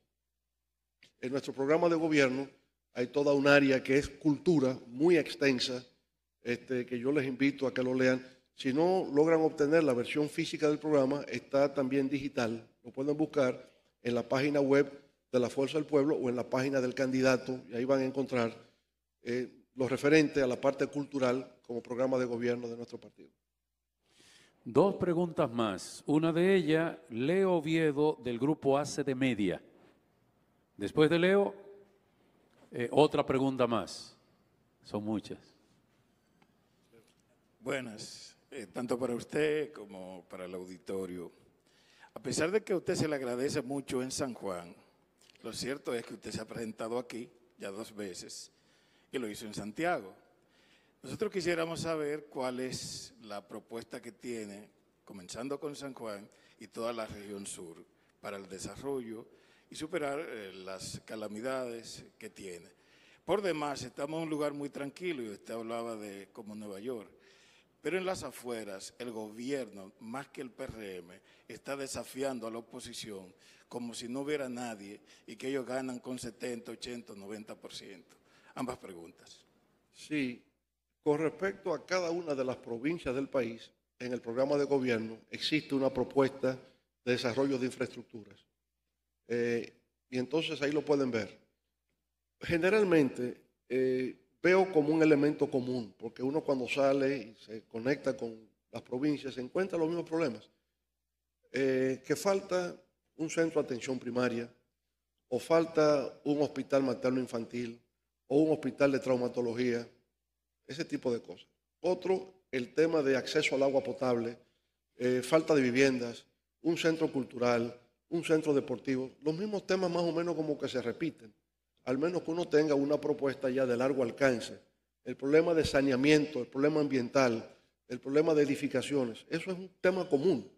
En nuestro programa de gobierno hay toda un área que es cultura muy extensa este, que yo les invito a que lo lean. Si no logran obtener la versión física del programa, está también digital. Lo pueden buscar en la página web de la Fuerza del Pueblo o en la página del candidato, y ahí van a encontrar eh, lo referente a la parte cultural como programa de gobierno de nuestro partido. Dos preguntas más. Una de ellas, Leo Oviedo, del grupo ACE de Media. Después de Leo, eh, otra pregunta más. Son muchas. Buenas, eh, tanto para usted como para el auditorio. A pesar de que usted se le agradece mucho en San Juan, lo cierto es que usted se ha presentado aquí ya dos veces y lo hizo en Santiago. Nosotros quisiéramos saber cuál es la propuesta que tiene, comenzando con San Juan y toda la región sur, para el desarrollo y superar eh, las calamidades que tiene. Por demás, estamos en un lugar muy tranquilo y usted hablaba de como Nueva York pero en las afueras, el gobierno, más que el PRM, está desafiando a la oposición como si no hubiera nadie y que ellos ganan con 70, 80, 90%. Ambas preguntas. Sí, con respecto a cada una de las provincias del país, en el programa de gobierno existe una propuesta de desarrollo de infraestructuras. Eh, y entonces ahí lo pueden ver. Generalmente, eh, veo como un elemento común, porque uno cuando sale y se conecta con las provincias se encuentra los mismos problemas. Eh, que falta un centro de atención primaria, o falta un hospital materno infantil, o un hospital de traumatología, ese tipo de cosas. Otro, el tema de acceso al agua potable, eh, falta de viviendas, un centro cultural, un centro deportivo, los mismos temas más o menos como que se repiten al menos que uno tenga una propuesta ya de largo alcance. El problema de saneamiento, el problema ambiental, el problema de edificaciones, eso es un tema común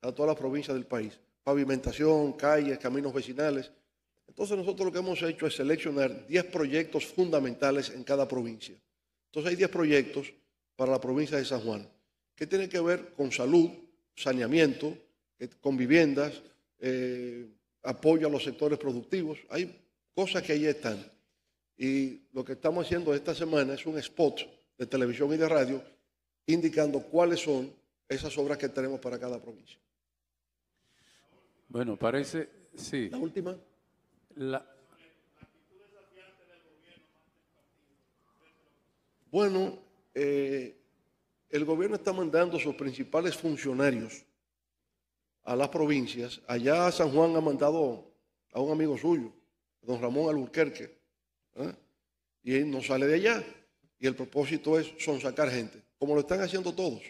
a todas las provincias del país. Pavimentación, calles, caminos vecinales. Entonces nosotros lo que hemos hecho es seleccionar 10 proyectos fundamentales en cada provincia. Entonces hay 10 proyectos para la provincia de San Juan, que tienen que ver con salud, saneamiento, eh, con viviendas, eh, apoyo a los sectores productivos. Hay cosas que ahí están. Y lo que estamos haciendo esta semana es un spot de televisión y de radio indicando cuáles son esas obras que tenemos para cada provincia. Bueno, parece, sí. La última. La... Bueno, eh, el gobierno está mandando sus principales funcionarios a las provincias. Allá San Juan ha mandado a un amigo suyo, don Ramón Alburquerque. ¿eh? Y él no sale de allá. Y el propósito es sonsacar gente, como lo están haciendo todos.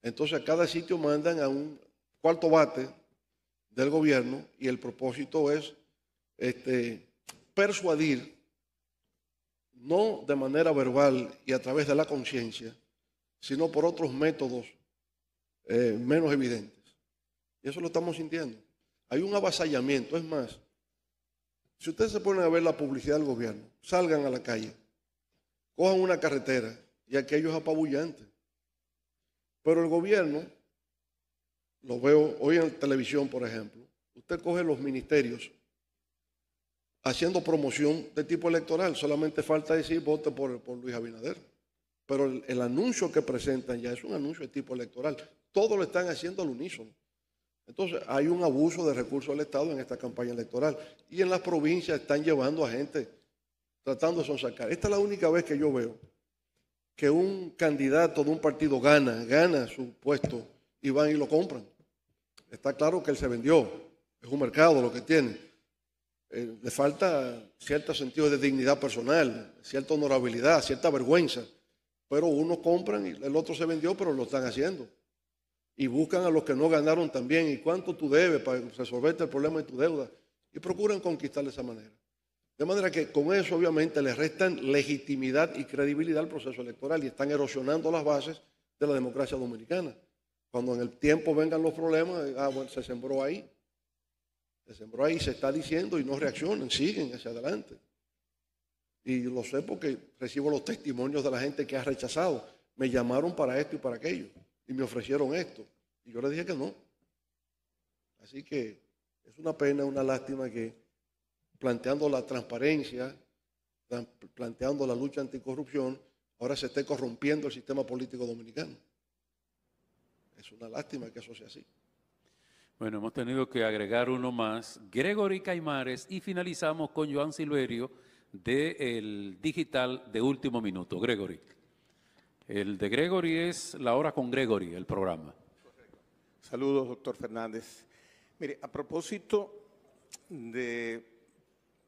Entonces a cada sitio mandan a un cuarto bate del gobierno y el propósito es este, persuadir, no de manera verbal y a través de la conciencia, sino por otros métodos eh, menos evidentes. Y eso lo estamos sintiendo. Hay un avasallamiento, es más, si ustedes se ponen a ver la publicidad del gobierno, salgan a la calle, cojan una carretera y aquellos apabullantes. Pero el gobierno, lo veo hoy en televisión, por ejemplo, usted coge los ministerios haciendo promoción de tipo electoral, solamente falta decir vote por, por Luis Abinader. Pero el, el anuncio que presentan ya es un anuncio de tipo electoral. Todo lo están haciendo al unísono. Entonces, hay un abuso de recursos del Estado en esta campaña electoral. Y en las provincias están llevando a gente tratando de sacar. Esta es la única vez que yo veo que un candidato de un partido gana, gana su puesto y van y lo compran. Está claro que él se vendió, es un mercado lo que tiene. Eh, le falta cierto sentido de dignidad personal, cierta honorabilidad, cierta vergüenza. Pero uno compran y el otro se vendió, pero lo están haciendo y buscan a los que no ganaron también y cuánto tú debes para resolverte el problema de tu deuda y procuran conquistar de esa manera. De manera que con eso obviamente le restan legitimidad y credibilidad al proceso electoral y están erosionando las bases de la democracia dominicana. Cuando en el tiempo vengan los problemas, ah, bueno, se sembró ahí. Se sembró ahí, se está diciendo y no reaccionan, siguen hacia adelante. Y lo sé porque recibo los testimonios de la gente que ha rechazado. Me llamaron para esto y para aquello y me ofrecieron esto. Y yo le dije que no. Así que es una pena, una lástima que planteando la transparencia, planteando la lucha anticorrupción, ahora se esté corrompiendo el sistema político dominicano. Es una lástima que eso sea así. Bueno, hemos tenido que agregar uno más, Gregory Caimares, y finalizamos con Joan Silverio de El Digital de Último Minuto. Gregory. El de Gregory es La Hora con Gregory, el programa. Saludos, doctor Fernández. Mire, a propósito de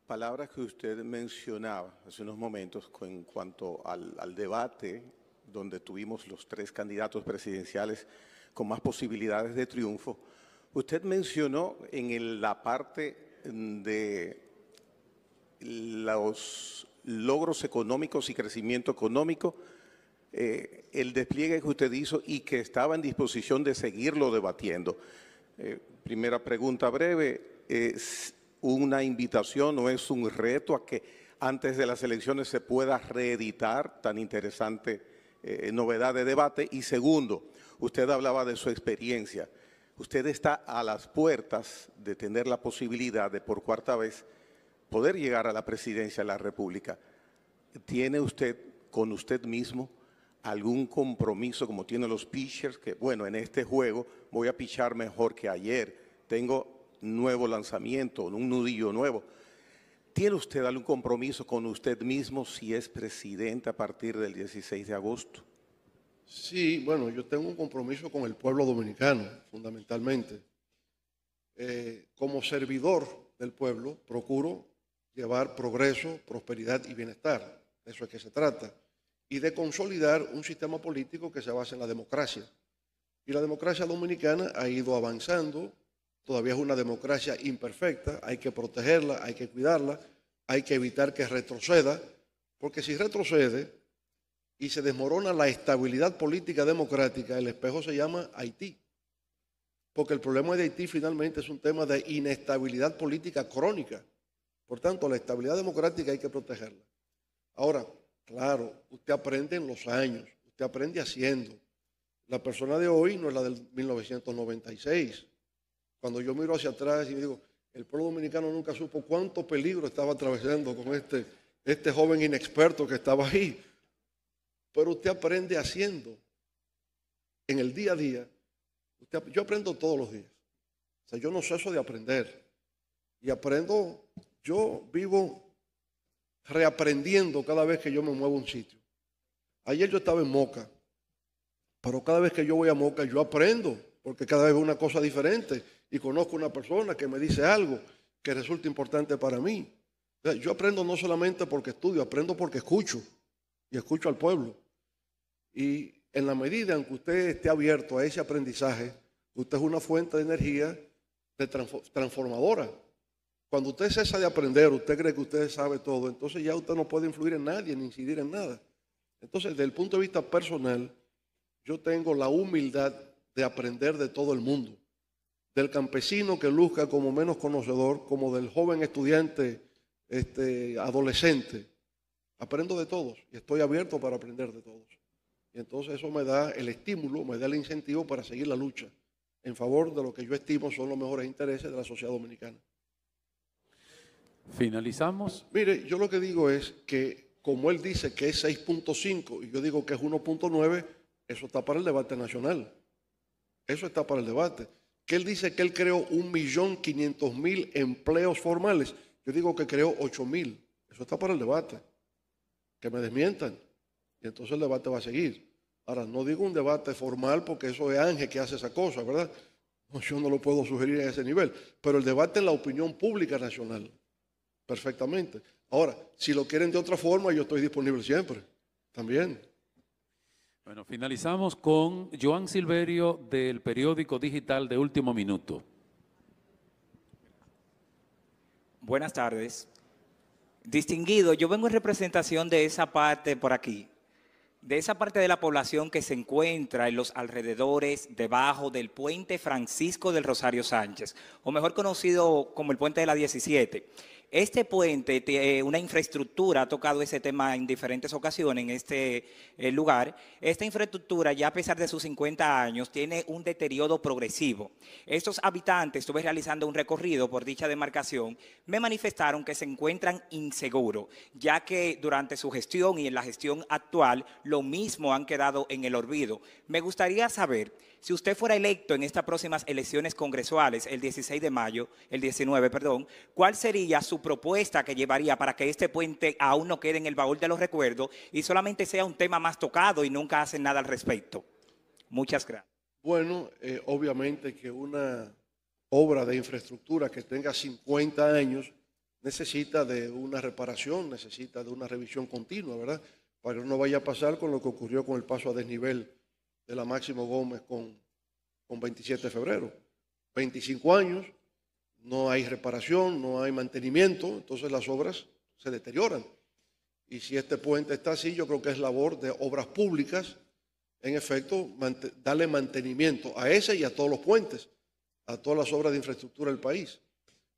palabras que usted mencionaba hace unos momentos en cuanto al, debate donde tuvimos los tres candidatos presidenciales con más posibilidades de triunfo, usted mencionó en la parte de los logros económicos y crecimiento económico, eh, el despliegue que usted hizo y que estaba en disposición de seguirlo debatiendo. Eh, primera pregunta breve, ¿es una invitación o es un reto a que antes de las elecciones se pueda reeditar tan interesante eh, novedad de debate? Y segundo, usted hablaba de su experiencia. Usted está a las puertas de tener la posibilidad de por cuarta vez poder llegar a la presidencia de la República. ¿Tiene usted con usted mismo algún compromiso como tienen los pitchers, que bueno, en este juego voy a pichar mejor que ayer, tengo nuevo lanzamiento, un nudillo nuevo. ¿Tiene usted algún compromiso con usted mismo si es presidente a partir del 16 de agosto? Sí, bueno, yo tengo un compromiso con el pueblo dominicano, fundamentalmente. Eh, como servidor del pueblo, procuro llevar progreso, prosperidad y bienestar. Eso es que se trata y de consolidar un sistema político que se base en la democracia. Y la democracia dominicana ha ido avanzando, todavía es una democracia imperfecta, hay que protegerla, hay que cuidarla, hay que evitar que retroceda, porque si retrocede y se desmorona la estabilidad política democrática, el espejo se llama Haití, porque el problema de Haití finalmente es un tema de inestabilidad política crónica. Por tanto, la estabilidad democrática hay que protegerla. Ahora, Claro, usted aprende en los años, usted aprende haciendo. La persona de hoy no es la del 1996. Cuando yo miro hacia atrás y digo, el pueblo dominicano nunca supo cuánto peligro estaba atravesando con este, este joven inexperto que estaba ahí. Pero usted aprende haciendo. En el día a día, yo aprendo todos los días. O sea, yo no ceso de aprender. Y aprendo, yo vivo reaprendiendo cada vez que yo me muevo a un sitio. Ayer yo estaba en Moca, pero cada vez que yo voy a Moca yo aprendo, porque cada vez es una cosa diferente y conozco una persona que me dice algo que resulta importante para mí. yo aprendo no solamente porque estudio, aprendo porque escucho y escucho al pueblo. Y en la medida en que usted esté abierto a ese aprendizaje, usted es una fuente de energía transformadora cuando usted cesa de aprender, usted cree que usted sabe todo, entonces ya usted no puede influir en nadie ni incidir en nada. Entonces, desde el punto de vista personal, yo tengo la humildad de aprender de todo el mundo. Del campesino que luzca como menos conocedor, como del joven estudiante este, adolescente. Aprendo de todos y estoy abierto para aprender de todos. Y entonces eso me da el estímulo, me da el incentivo para seguir la lucha en favor de lo que yo estimo son los mejores intereses de la sociedad dominicana. Finalizamos. Mire, yo lo que digo es que como él dice que es 6.5 y yo digo que es 1.9, eso está para el debate nacional. Eso está para el debate. Que él dice que él creó 1.500.000 empleos formales. Yo digo que creó 8.000. Eso está para el debate. Que me desmientan. Y entonces el debate va a seguir. Ahora, no digo un debate formal porque eso es Ángel que hace esa cosa, ¿verdad? yo no lo puedo sugerir a ese nivel. Pero el debate en la opinión pública nacional perfectamente. Ahora, si lo quieren de otra forma, yo estoy disponible siempre, también. Bueno, finalizamos con Joan Silverio del periódico digital de Último Minuto. Buenas tardes. Distinguido, yo vengo en representación de esa parte por aquí, de esa parte de la población que se encuentra en los alrededores, debajo del puente Francisco del Rosario Sánchez, o mejor conocido como el puente de la 17. Este puente, eh, una infraestructura, ha tocado ese tema en diferentes ocasiones en este eh, lugar. Esta infraestructura, ya a pesar de sus 50 años, tiene un deterioro progresivo. Estos habitantes, estuve realizando un recorrido por dicha demarcación, me manifestaron que se encuentran inseguros, ya que durante su gestión y en la gestión actual, lo mismo han quedado en el olvido. Me gustaría saber, si usted fuera electo en estas próximas elecciones congresuales, el 16 de mayo, el 19, perdón, ¿cuál sería su propuesta que llevaría para que este puente aún no quede en el baúl de los recuerdos y solamente sea un tema más tocado y nunca hacen nada al respecto. Muchas gracias. Bueno, eh, obviamente que una obra de infraestructura que tenga 50 años necesita de una reparación, necesita de una revisión continua, ¿verdad? Para que no vaya a pasar con lo que ocurrió con el paso a desnivel de la Máximo Gómez con, con 27 de febrero. 25 años, no hay reparación, no hay mantenimiento, entonces las obras se deterioran. Y si este puente está así, yo creo que es labor de obras públicas, en efecto, darle mantenimiento a ese y a todos los puentes, a todas las obras de infraestructura del país.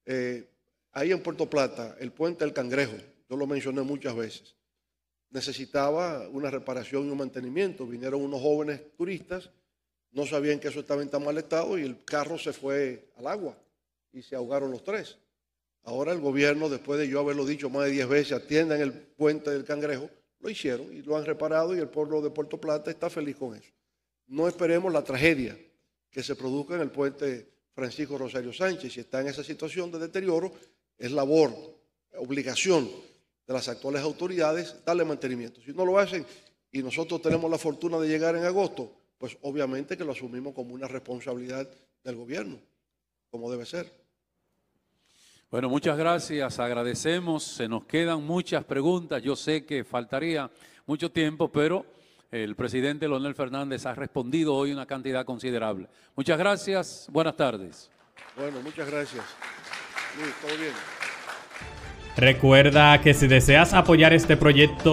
Eh, ahí en Puerto Plata, el puente del Cangrejo, yo lo mencioné muchas veces, necesitaba una reparación y un mantenimiento. Vinieron unos jóvenes turistas, no sabían que eso estaba en tan mal estado y el carro se fue al agua y se ahogaron los tres. Ahora el gobierno, después de yo haberlo dicho más de 10 veces, en el puente del cangrejo, lo hicieron y lo han reparado y el pueblo de Puerto Plata está feliz con eso. No esperemos la tragedia que se produzca en el puente Francisco Rosario Sánchez. Si está en esa situación de deterioro, es labor, obligación de las actuales autoridades darle mantenimiento. Si no lo hacen y nosotros tenemos la fortuna de llegar en agosto, pues obviamente que lo asumimos como una responsabilidad del gobierno, como debe ser. Bueno, muchas gracias, agradecemos, se nos quedan muchas preguntas, yo sé que faltaría mucho tiempo, pero el presidente Leonel Fernández ha respondido hoy una cantidad considerable. Muchas gracias, buenas tardes. Bueno, muchas gracias. todo bien. Recuerda que si deseas apoyar este proyecto...